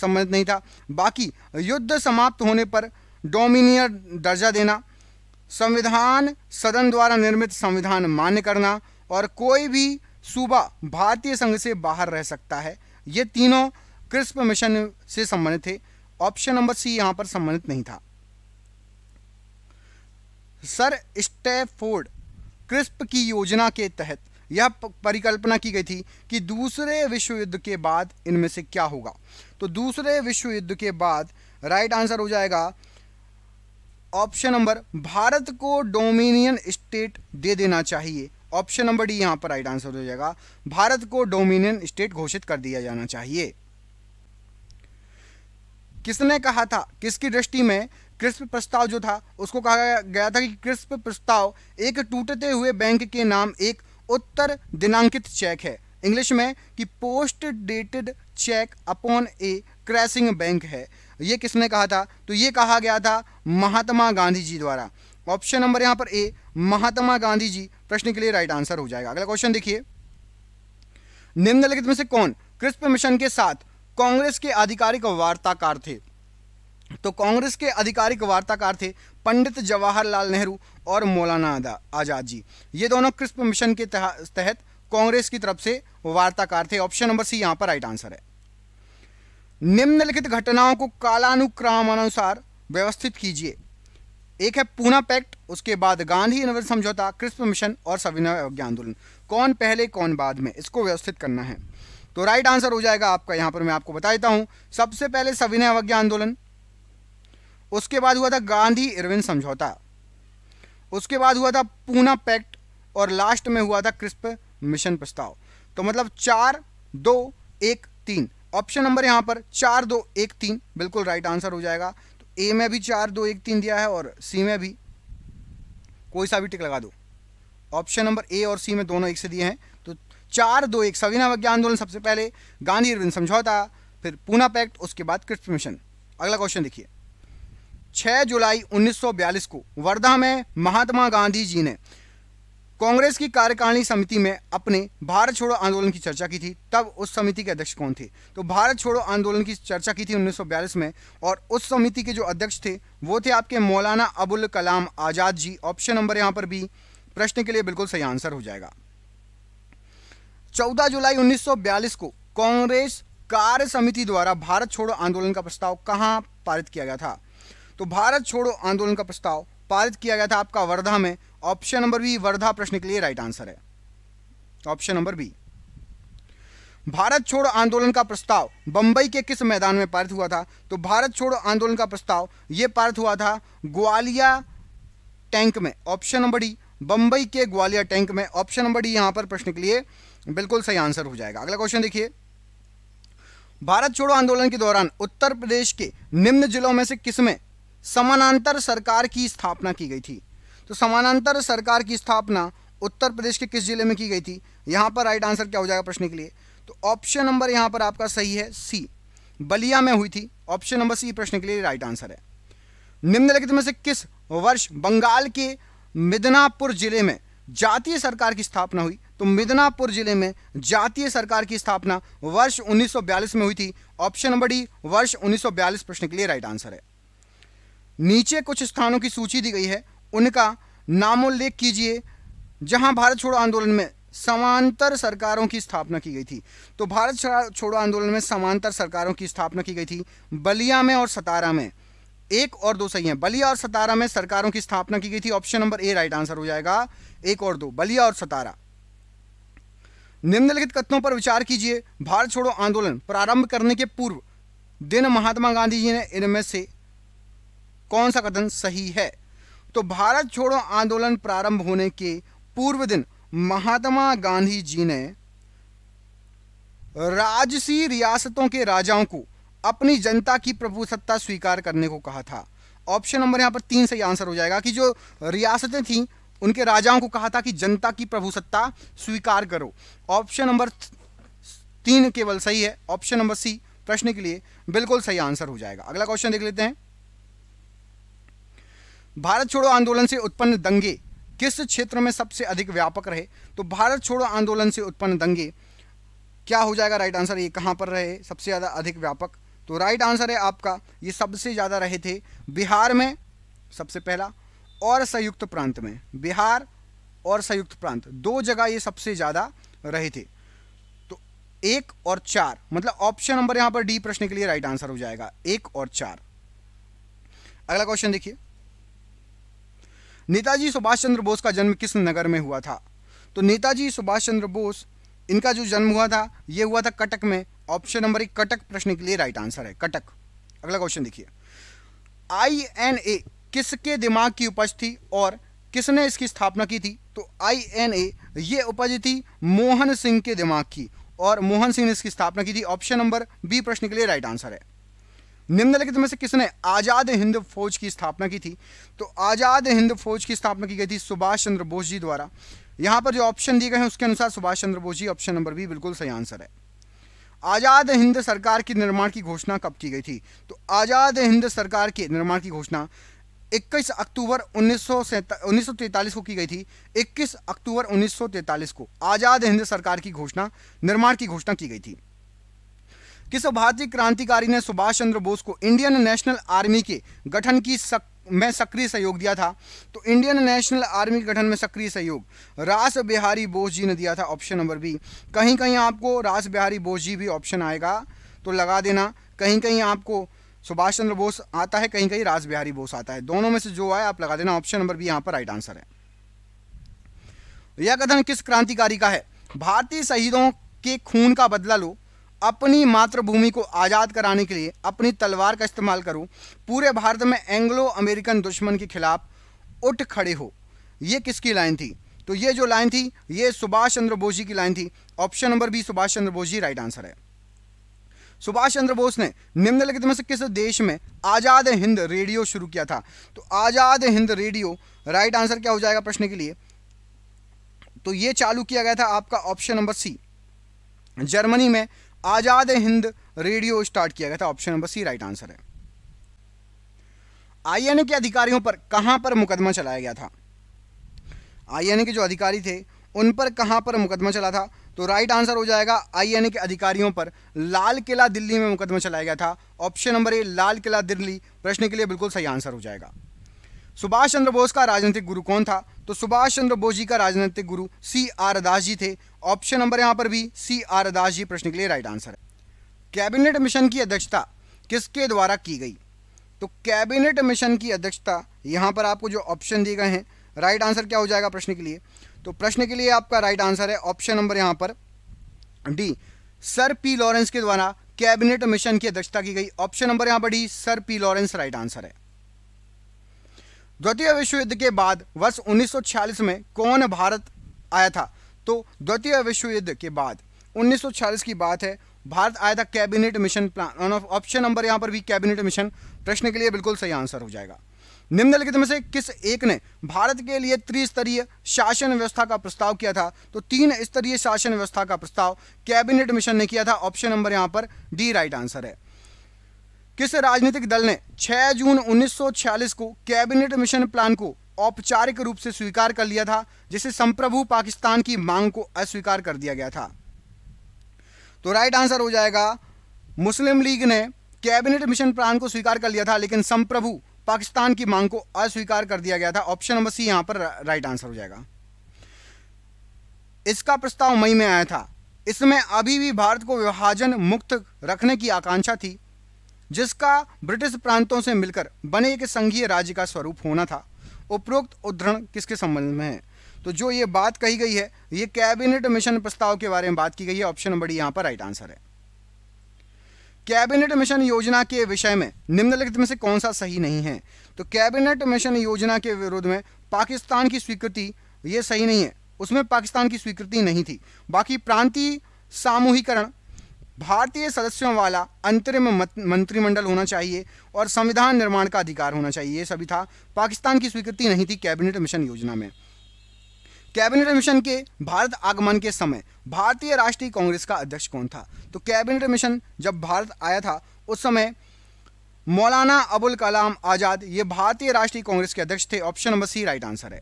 [SPEAKER 1] संबंधित नहीं था बाकी युद्ध समाप्त होने पर डोमिनियर दर्जा देना संविधान सदन द्वारा निर्मित संविधान मान्य करना और कोई भी सूबा भारतीय संघ से बाहर रह सकता है ये तीनों क्रिस्प मिशन से संबंधित थे ऑप्शन नंबर सी यहां पर संबंधित नहीं था सर स्टेफोर्ड क्रिस्प की योजना के तहत यह परिकल्पना की गई थी कि दूसरे विश्व युद्ध के बाद इनमें से क्या होगा तो दूसरे विश्व युद्ध के बाद राइट आंसर हो जाएगा ऑप्शन नंबर भारत को डोमिनियन स्टेट दे देना चाहिए ऑप्शन नंबर डी यहां पर राइट आंसर हो जाएगा भारत को डोमिनियन स्टेट घोषित कर दिया जाना चाहिए किसने कहा था किसकी दृष्टि में क्रिस्प प्रस्ताव जो था उसको कहा गया था कि क्रिस्प प्रस्ताव एक टूटते हुए बैंक के नाम एक उत्तर दिनांकित चेक है इंग्लिश में कि post dated cheque upon a crashing bank है ये किसने कहा था तो ये कहा गया था महात्मा गांधी जी द्वारा ऑप्शन नंबर यहाँ पर ए महात्मा गांधी जी प्रश्न के लिए राइट आंसर हो जाएगा अगला क्वेश्चन देखिए निम्नलिखित में से कौन क्रिस्प मिशन के साथ कांग्रेस के आधिकारिक वार्ताकार थे तो कांग्रेस के आधिकारिक वार्ताकार थे पंडित जवाहरलाल नेहरू और मौलाना आज़ाद जी ये दोनों क्रिस्प मिशन के तहत कांग्रेस की तरफ से वार्ताकार थे ऑप्शन नंबर सी यहां पर राइट आंसर है निम्नलिखित घटनाओं को कालानुक्रम अनुसार व्यवस्थित कीजिए एक है पूना पैक्ट उसके बाद गांधी यूनिवर्सिटी समझौता क्रिस्प मिशन और सविनय अवज्ञा आंदोलन कौन पहले कौन बाद में इसको व्यवस्थित करना है तो राइट आंसर हो जाएगा आपका यहां पर मैं आपको बता देता हूं सबसे पहले सविनय अवज्ञा आंदोलन उसके बाद हुआ था गांधी इरविन समझौता उसके बाद हुआ था पूना पैक्ट और लास्ट में हुआ था क्रिस्प मिशन प्रस्ताव तो मतलब चार दो एक तीन ऑप्शन नंबर यहाँ पर चार दो एक तीन बिल्कुल राइट आंसर हो जाएगा तो ए में भी चार दो एक तीन दिया है और सी में भी कोई सा भी टिक लगा दो ऑप्शन नंबर ए और सी में दोनों एक से दिए हैं तो चार दो एक विज्ञान आंदोलन सबसे पहले गांधी अरविंद समझौता फिर पूना पैक्ट उसके बाद क्रिप्स मिशन अगला क्वेश्चन देखिए 6 जुलाई 1942 को वर्धा में महात्मा गांधी जी ने कांग्रेस की कार्यकारिणी समिति में अपने भारत छोड़ो आंदोलन की चर्चा की थी तब उस समिति के अध्यक्ष कौन थे तो भारत छोड़ो आंदोलन की चर्चा की थी 1942 में और उस समिति के जो अध्यक्ष थे वो थे आपके मौलाना अबुल कलाम आज़ाद जी ऑप्शन नंबर यहां पर भी प्रश्न के लिए बिल्कुल सही आंसर हो जाएगा चौदह जुलाई 1942 को कांग्रेस कार्य समिति द्वारा भारत छोड़ो आंदोलन का प्रस्ताव कहाँ पारित किया गया था तो भारत छोड़ो आंदोलन का प्रस्ताव पारित किया गया था आपका वर्धा में ऑप्शन नंबर बी वर्धा प्रश्न के लिए राइट आंसर है तो ऑप्शन नंबर बी भारत छोड़ो आंदोलन का प्रस्ताव बंबई के किस मैदान में पारित हुआ था तो भारत छोड़ो आंदोलन का प्रस्ताव यह पारित हुआ था ग्वालिया टैंक में ऑप्शन नंबर डी बंबई के ग्वालिया टैंक में ऑप्शन नंबर डी यहां पर प्रश्न के लिए बिल्कुल सही आंसर हो जाएगा अगला क्वेश्चन देखिए भारत छोड़ो आंदोलन के दौरान उत्तर प्रदेश के निम्न जिलों में से किसमें समानांतर सरकार की स्थापना की गई थी तो समानांतर सरकार की स्थापना उत्तर प्रदेश के किस जिले में की गई थी यहाँ पर राइट आंसर क्या हो जाएगा प्रश्न के लिए तो ऑप्शन नंबर यहाँ पर आपका सही है सी बलिया में हुई थी ऑप्शन नंबर सी प्रश्न के लिए राइट आंसर है निम्नलिखित में से किस वर्ष बंगाल के मिदनापुर जिले में जातीय सरकार की स्थापना हुई तो मिदनापुर जिले में जातीय सरकार की स्थापना वर्ष 1942 में हुई थी ऑप्शन नंबर डी वर्ष 1942 प्रश्न के लिए राइट आंसर है नीचे कुछ स्थानों की सूची दी गई है उनका नामोल्लेख कीजिए जहां भारत छोड़ो आंदोलन में समांतर सरकारों की स्थापना की गई थी तो भारत छोड़ो आंदोलन में समांतर सरकारों की स्थापना की गई थी बलिया में और सतारा में एक और दो सही है बलिया और सतारा में सरकारों की स्थापना की गई थी option number A right answer हो जाएगा एक और दो बलिया और सतारा निम्नलिखित कथनों पर विचार कीजिए भारत छोड़ो आंदोलन प्रारंभ करने के पूर्व दिन महात्मा गांधी जी ने इनमें से कौन सा कथन सही है तो भारत छोड़ो आंदोलन प्रारंभ होने के पूर्व दिन महात्मा गांधी जी ने राजसी रियासतों के राजाओं को अपनी जनता की प्रभु सत्ता स्वीकार करने को कहा था ऑप्शन नंबर यहां पर तीन से आंसर हो जाएगा कि जो रियासतें थी उनके राजाओं को कहा था कि जनता की प्रभु सत्ता स्वीकार करो ऑप्शन नंबर तीन केवल सही है ऑप्शन नंबर सी प्रश्न के लिए बिल्कुल सही आंसर हो जाएगा अगला क्वेश्चन देख लेते हैं भारत छोड़ो आंदोलन से उत्पन्न दंगे किस क्षेत्र में सबसे अधिक व्यापक रहे तो भारत छोड़ो आंदोलन से उत्पन्न दंगे क्या हो जाएगा राइट आंसर ये कहाँ पर रहे सबसे ज़्यादा अधिक व्यापक तो राइट आंसर है आपका ये सबसे ज़्यादा रहे थे बिहार में सबसे पहला और संयुक्त प्रांत में बिहार और संयुक्त प्रांत दो जगह ये सबसे ज़्यादा रहे थे तो एक और चार मतलब ऑप्शन नंबर यहाँ पर डी प्रश्न के लिए राइट आंसर हो जाएगा एक और चार अगला क्वेश्चन देखिए नेताजी सुभाष चंद्र बोस का जन्म किस नगर में हुआ था तो नेताजी सुभाष चंद्र बोस इनका जो जन्म हुआ था ये हुआ था कटक में ऑप्शन नंबर एक कटक प्रश्न के लिए राइट आंसर है कटक अगला क्वेश्चन देखिए आई एन ए किसके दिमाग की उपज थी और किसने इसकी स्थापना की थी तो आई एन ए ये उपज थी मोहन सिंह के दिमाग की और मोहन सिंह ने इसकी स्थापना की थी ऑप्शन नंबर बी प्रश्न के लिए राइट आंसर है निम्नलिखित में से किसने आज़ाद हिंद फौज की स्थापना की थी तो आज़ाद हिंद फौज की स्थापना की गई थी सुभाष चंद्र बोस जी द्वारा यहाँ पर जो ऑप्शन दिए गए हैं उसके अनुसार Subhash Chandra Bose ji option number B बिल्कुल सही आंसर है आज़ाद हिंद सरकार के निर्माण की घोषणा कब की गई थी तो आज़ाद हिंद सरकार के निर्माण की घोषणा 21 अक्टूबर उन्नीस को की गई थी 21 अक्टूबर 1943 को आज़ाद हिंद सरकार की घोषणा निर्माण की घोषणा की गई थी किस भारतीय क्रांतिकारी ने सुभाष चंद्र बोस को इंडियन नेशनल आर्मी के गठन की सक, में सक्रिय सहयोग दिया था तो इंडियन नेशनल आर्मी के गठन में सक्रिय सहयोग रास बिहारी बोस जी ने दिया था ऑप्शन नंबर बी कहीं कहीं आपको रास बिहारी बोस जी भी ऑप्शन आएगा तो लगा देना कहीं कहीं आपको सुभाष चंद्र बोस आता है कहीं कहीं रास बिहारी बोस आता है दोनों में से जो आए आप लगा देना ऑप्शन नंबर बी यहाँ पर राइट आंसर है यह कथन किस क्रांतिकारी का है भारतीय शहीदों के खून का बदला लो अपनी मातृभूमि को आज़ाद कराने के लिए अपनी तलवार का इस्तेमाल करो पूरे भारत में एंग्लो अमेरिकन दुश्मन के खिलाफ उठ खड़े हो ये किसकी लाइन थी तो ये जो लाइन थी ये सुभाष चंद्र बोस जी की लाइन थी option number B Subhash Chandra Bose ji right answer है सुभाष चंद्र बोस ने निम्नलिखित में से किस देश में आज़ाद हिंद रेडियो शुरू किया था तो Azad Hind radio right answer क्या हो जाएगा प्रश्न के लिए तो ये चालू किया गया था आपका ऑप्शन नंबर सी जर्मनी में आज़ाद हिंद रेडियो स्टार्ट किया गया था option number C right answer INA आईएनए के अधिकारियों पर कहां पर मुकदमा चलाया गया था आईएनए के जो अधिकारी थे उन पर कहां पर मुकदमा चला था तो राइट आंसर हो जाएगा आईएनए के अधिकारियों पर लाल किला दिल्ली में मुकदमा चलाया गया था option number A Lal Qila Delhi प्रश्न के लिए बिल्कुल सही आंसर हो जाएगा सुभाष चंद्र बोस का राजनीतिक गुरु कौन था तो सुभाष चंद्र बोस जी का राजनीतिक गुरु सी आर दास जी थे ऑप्शन नंबर यहाँ पर भी सी आर दास जी प्रश्न के लिए राइट आंसर है कैबिनेट मिशन की अध्यक्षता किसके द्वारा की गई तो कैबिनेट मिशन की अध्यक्षता यहाँ पर आपको जो ऑप्शन दिए गए हैं राइट आंसर क्या हो जाएगा प्रश्न के लिए तो प्रश्न के लिए आपका राइट आंसर है ऑप्शन नंबर यहाँ पर डी सर पी लॉरेंस के द्वारा कैबिनेट मिशन की अध्यक्षता की गई ऑप्शन नंबर यहाँ पर D sir P Lawrence right answer है द्वितीय विश्व युद्ध के बाद वर्ष 1946 में कौन भारत आया था तो द्वितीय विश्व युद्ध के बाद 1946 की बात है भारत आया था cabinet mission plan option number यहाँ पर भी कैबिनेट मिशन प्रश्न के लिए बिल्कुल सही आंसर हो जाएगा निम्नलिखित में से किस एक ने भारत के लिए त्रिस्तरीय शासन व्यवस्था का प्रस्ताव किया था तो तीन स्तरीय शासन व्यवस्था का प्रस्ताव कैबिनेट मिशन ने किया था ऑप्शन नंबर यहाँ पर डी राइट आंसर है किस राजनीतिक दल ने 6 जून 1946 को कैबिनेट मिशन प्लान को औपचारिक रूप से स्वीकार कर लिया था जिसे संप्रभु पाकिस्तान की मांग को अस्वीकार कर दिया गया था तो राइट आंसर हो जाएगा मुस्लिम लीग ने कैबिनेट मिशन प्लान को स्वीकार कर लिया था लेकिन संप्रभु पाकिस्तान की मांग को अस्वीकार कर दिया गया था ऑप्शन नंबर सी यहां पर राइट आंसर हो जाएगा इसका प्रस्ताव मई में आया था इसमें अभी भी भारत को विभाजन मुक्त रखने की आकांक्षा थी जिसका ब्रिटिश प्रांतों से मिलकर बने एक संघीय राज्य का स्वरूप होना था उपरोक्त उद्धरण किसके संबंध में है तो जो ये बात कही गई है ये कैबिनेट मिशन प्रस्ताव के बारे में बात की गई है ऑप्शन नंबर यहां पर राइट आंसर है कैबिनेट मिशन योजना के विषय में निम्नलिखित में से कौन सा सही नहीं है तो कैबिनेट मिशन योजना के विरोध में पाकिस्तान की स्वीकृति ये सही नहीं है उसमें पाकिस्तान की स्वीकृति नहीं थी बाकी प्रांतीय सामूहिकरण भारतीय सदस्यों वाला अंतरिम मंत्रिमंडल होना चाहिए और संविधान निर्माण का अधिकार होना चाहिए ये सभी था पाकिस्तान की स्वीकृति नहीं थी कैबिनेट मिशन योजना में कैबिनेट मिशन के भारत आगमन के समय भारतीय राष्ट्रीय कांग्रेस का अध्यक्ष कौन था तो कैबिनेट मिशन जब भारत आया था उस समय मौलाना अबुल कलाम आज़ाद ये भारतीय राष्ट्रीय कांग्रेस के अध्यक्ष थे option number C right answer है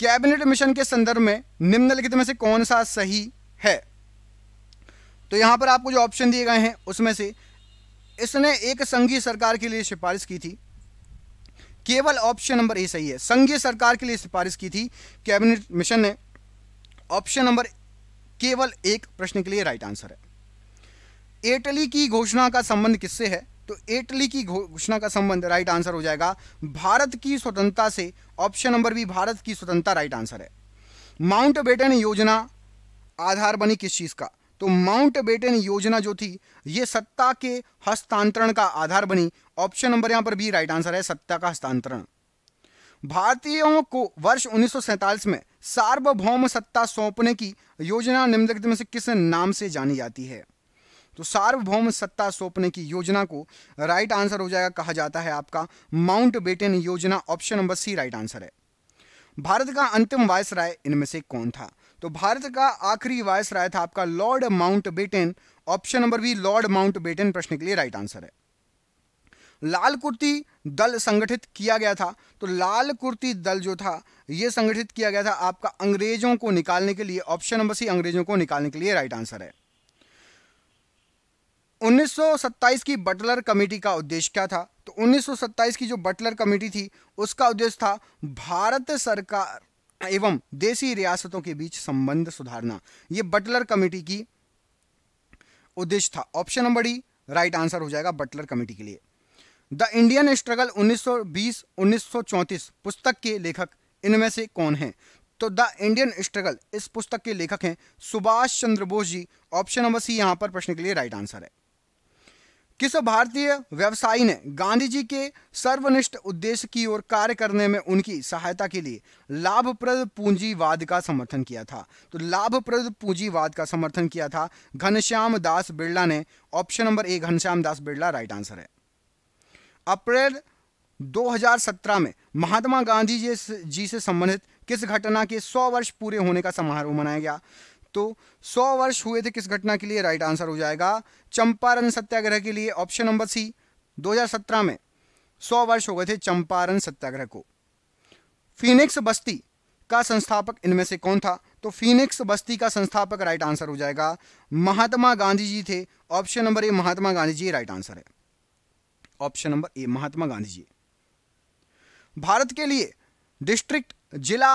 [SPEAKER 1] कैबिनेट मिशन के संदर्भ में निम्नलिखित में से कौन सा सही है तो यहाँ पर आपको जो ऑप्शन दिए गए हैं उसमें से इसने एक संघीय सरकार के लिए सिफारिश की थी केवल ऑप्शन नंबर ए सही है संघीय सरकार के लिए सिफारिश की थी कैबिनेट मिशन ने ऑप्शन नंबर केवल एक प्रश्न के लिए राइट आंसर है इटली की घोषणा का संबंध किससे है तो इटली की घोषणा का संबंध राइट आंसर हो जाएगा भारत की स्वतंत्रता से ऑप्शन नंबर बी भारत की स्वतंत्रता राइट आंसर है माउंट बेटन योजना आधार बनी किस चीज़ का तो बेटन योजना जो थी ये सत्ता के हस्तांतरण का आधार बनी ऑप्शन नंबर यहां पर भी राइट आंसर है सत्ता का हस्तांतरण भारतीयों को वर्ष उन्नीस में सार्वभौम सत्ता सौंपने की योजना निम्नलिखित में से किस नाम से जानी जाती है तो सार्वभौम सत्ता सौंपने की योजना को राइट आंसर हो जाएगा कहा जाता है आपका माउंट बेटन योजना option number C right answer है भारत का अंतिम वायसराय इनमें से कौन था तो भारत का आखिरी वायस राय था आपका lord Mountbatten option number B lord Mountbatten प्रश्न के लिए राइट आंसर है लाल कुर्ती दल संगठित किया गया था तो लाल कुर्ती दल जो था यह संगठित किया गया था आपका अंग्रेजों को निकालने के लिए ऑप्शन नंबर सी अंग्रेजों को निकालने के लिए राइट आंसर है 1927 की बटलर कमेटी का उद्देश्य क्या था तो 1927 की जो बटलर कमेटी थी उसका उद्देश्य था भारत सरकार एवं देशी रियासतों के बीच संबंध सुधारना यह बटलर कमेटी की उद्देश्य था option number D right answer हो जाएगा बटलर कमेटी के लिए द इंडियन स्ट्रगल 1920-1934 पुस्तक के लेखक इनमें से कौन हैं तो द इंडियन स्ट्रगल इस पुस्तक के लेखक हैं Subhash Chandra Bose ji option number C यहां पर प्रश्न के लिए राइट आंसर है किस भारतीय व्यवसायी ने गांधी जी के सर्वनिष्ठ उद्देश्य की ओर कार्य करने में उनकी सहायता के लिए लाभप्रद पूंजीवाद का समर्थन किया था तो लाभप्रद पूंजीवाद का समर्थन किया था घनश्याम दास बिरला ने option number A Ghanshyam Das Birla right answer है अप्रैल 2017 में महात्मा गांधी जी से संबंधित किस घटना के 100 वर्ष पूरे होने का समारोह मनाया गया तो 100 वर्ष हुए थे किस घटना के लिए राइट आंसर हो जाएगा चंपारण सत्याग्रह के लिए ऑप्शन नंबर सी 2017 में 100 वर्ष हो गए थे चंपारण सत्याग्रह को फिनिक्स बस्ती का संस्थापक इनमें से कौन था तो फीनिक्स बस्ती का संस्थापक राइट आंसर हो जाएगा महात्मा गांधी जी थे option number A Mahatma Gandhi ji right answer है option number A Mahatma Gandhi ji Bharat के लिए डिस्ट्रिक्ट जिला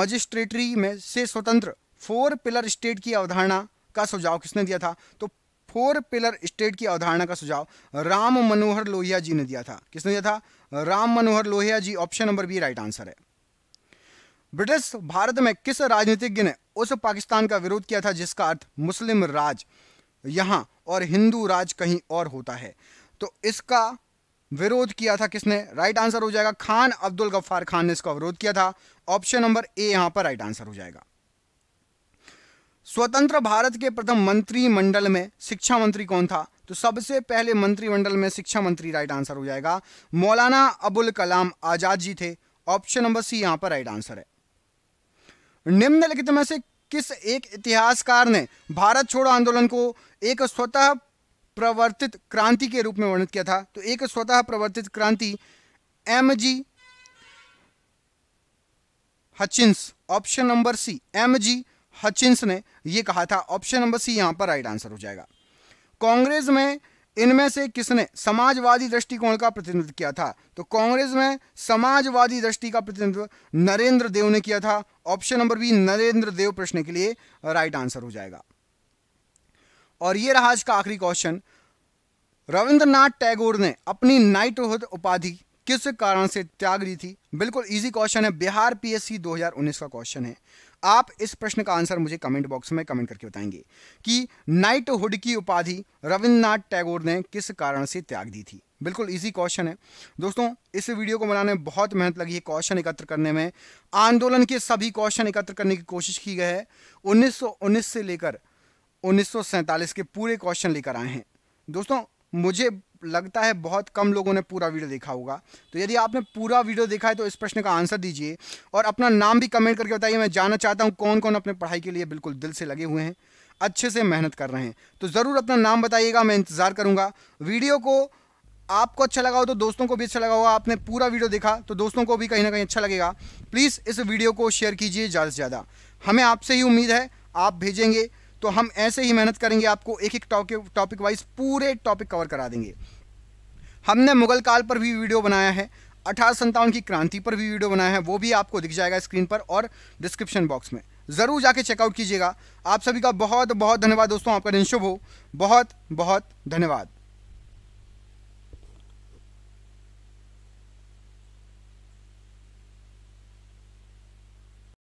[SPEAKER 1] मजिस्ट्रेटरी में से स्वतंत्र फोर पिलर स्टेट की अवधारणा का सुझाव किसने दिया था तो फोर पिलर स्टेट की अवधारणा का सुझाव राम मनोहर लोहिया जी ने दिया था किसने दिया था Ram Manohar Lohia ji option number B right answer है ब्रिटिश भारत में किस राजनीतिज्ञ ने उस पाकिस्तान का विरोध किया था जिसका अर्थ मुस्लिम राज यहां और हिंदू राज कहीं और होता है तो इसका विरोध किया था किसने राइट आंसर हो जाएगा खान अब्दुल गफ्फार खान ने इसका विरोध किया था ऑप्शन नंबर ए यहां पर राइट आंसर हो जाएगा स्वतंत्र भारत के प्रथम मंत्रिमंडल में शिक्षा मंत्री कौन था तो सबसे पहले मंत्रिमंडल में शिक्षा मंत्री राइट आंसर हो जाएगा मौलाना अबुल कलाम आजाद जी थे ऑप्शन नंबर सी यहां पर राइट आंसर है निम्नलिखित में से किस एक इतिहासकार ने भारत छोड़ो आंदोलन को एक स्वतः प्रवर्तित क्रांति के रूप में वर्णित किया था तो एक स्वतः प्रवर्तित क्रांति M G Hutchins option number C M G Hutchins ने यह कहा था ऑप्शन नंबर सी यहां पर राइट आंसर हो जाएगा कांग्रेस में इनमें से किसने समाजवादी दृष्टिकोण का प्रतिनिधित्व किया था तो कांग्रेस में समाजवादी दृष्टि का प्रतिनिधित्व नरेंद्र देव ने किया था option number B Narendra Dev प्रश्न के लिए राइट आंसर हो जाएगा और यह रहा आज का आखिरी क्वेश्चन रविंद्रनाथ टैगोर ने अपनी नाइटहुड उपाधि किस कारण से त्याग दी थी बिल्कुल इजी क्वेश्चन है बिहार पीएससी 2019 का क्वेश्चन है आप इस प्रश्न का आंसर मुझे कमेंट बॉक्स में कमेंट करके बताएंगे कि नाइटहुड की उपाधि रविन्द्रनाथ टैगोर ने किस कारण से त्याग दी थी बिल्कुल इजी क्वेश्चन है दोस्तों इस वीडियो को बनाने में बहुत मेहनत लगी है क्वेश्चन एकत्र करने में आंदोलन के सभी क्वेश्चन एकत्र करने की कोशिश की गई है 1919 से लेकर उन्नीस के पूरे क्वेश्चन लेकर आए हैं दोस्तों मुझे लगता है बहुत कम लोगों ने पूरा वीडियो देखा होगा तो यदि आपने पूरा वीडियो देखा है तो इस प्रश्न का आंसर दीजिए और अपना नाम भी कमेंट करके बताइए मैं जानना चाहता हूँ कौन कौन अपने पढ़ाई के लिए बिल्कुल दिल से लगे हुए हैं अच्छे से मेहनत कर रहे हैं तो ज़रूर अपना नाम बताइएगा मैं इंतज़ार करूँगा वीडियो को आपको अच्छा लगा हो तो दोस्तों को भी अच्छा लगा होगा आपने पूरा वीडियो देखा तो दोस्तों को भी कहीं ना कहीं अच्छा लगेगा प्लीज़ इस वीडियो को शेयर कीजिए ज़्यादा से ज़्यादा हमें आपसे ही उम्मीद है आप भेजेंगे तो हम ऐसे ही मेहनत करेंगे आपको एक एक टॉपिक टॉपिक वाइज पूरे टॉपिक कवर करा देंगे हमने मुगल काल पर भी वीडियो बनाया है अठारह की क्रांति पर भी वीडियो बनाया है वो भी आपको दिख जाएगा स्क्रीन पर और डिस्क्रिप्शन बॉक्स में ज़रूर जाके चेकआउट कीजिएगा आप सभी का बहुत बहुत धन्यवाद दोस्तों आपका दिन शुभ हो बहुत बहुत धन्यवाद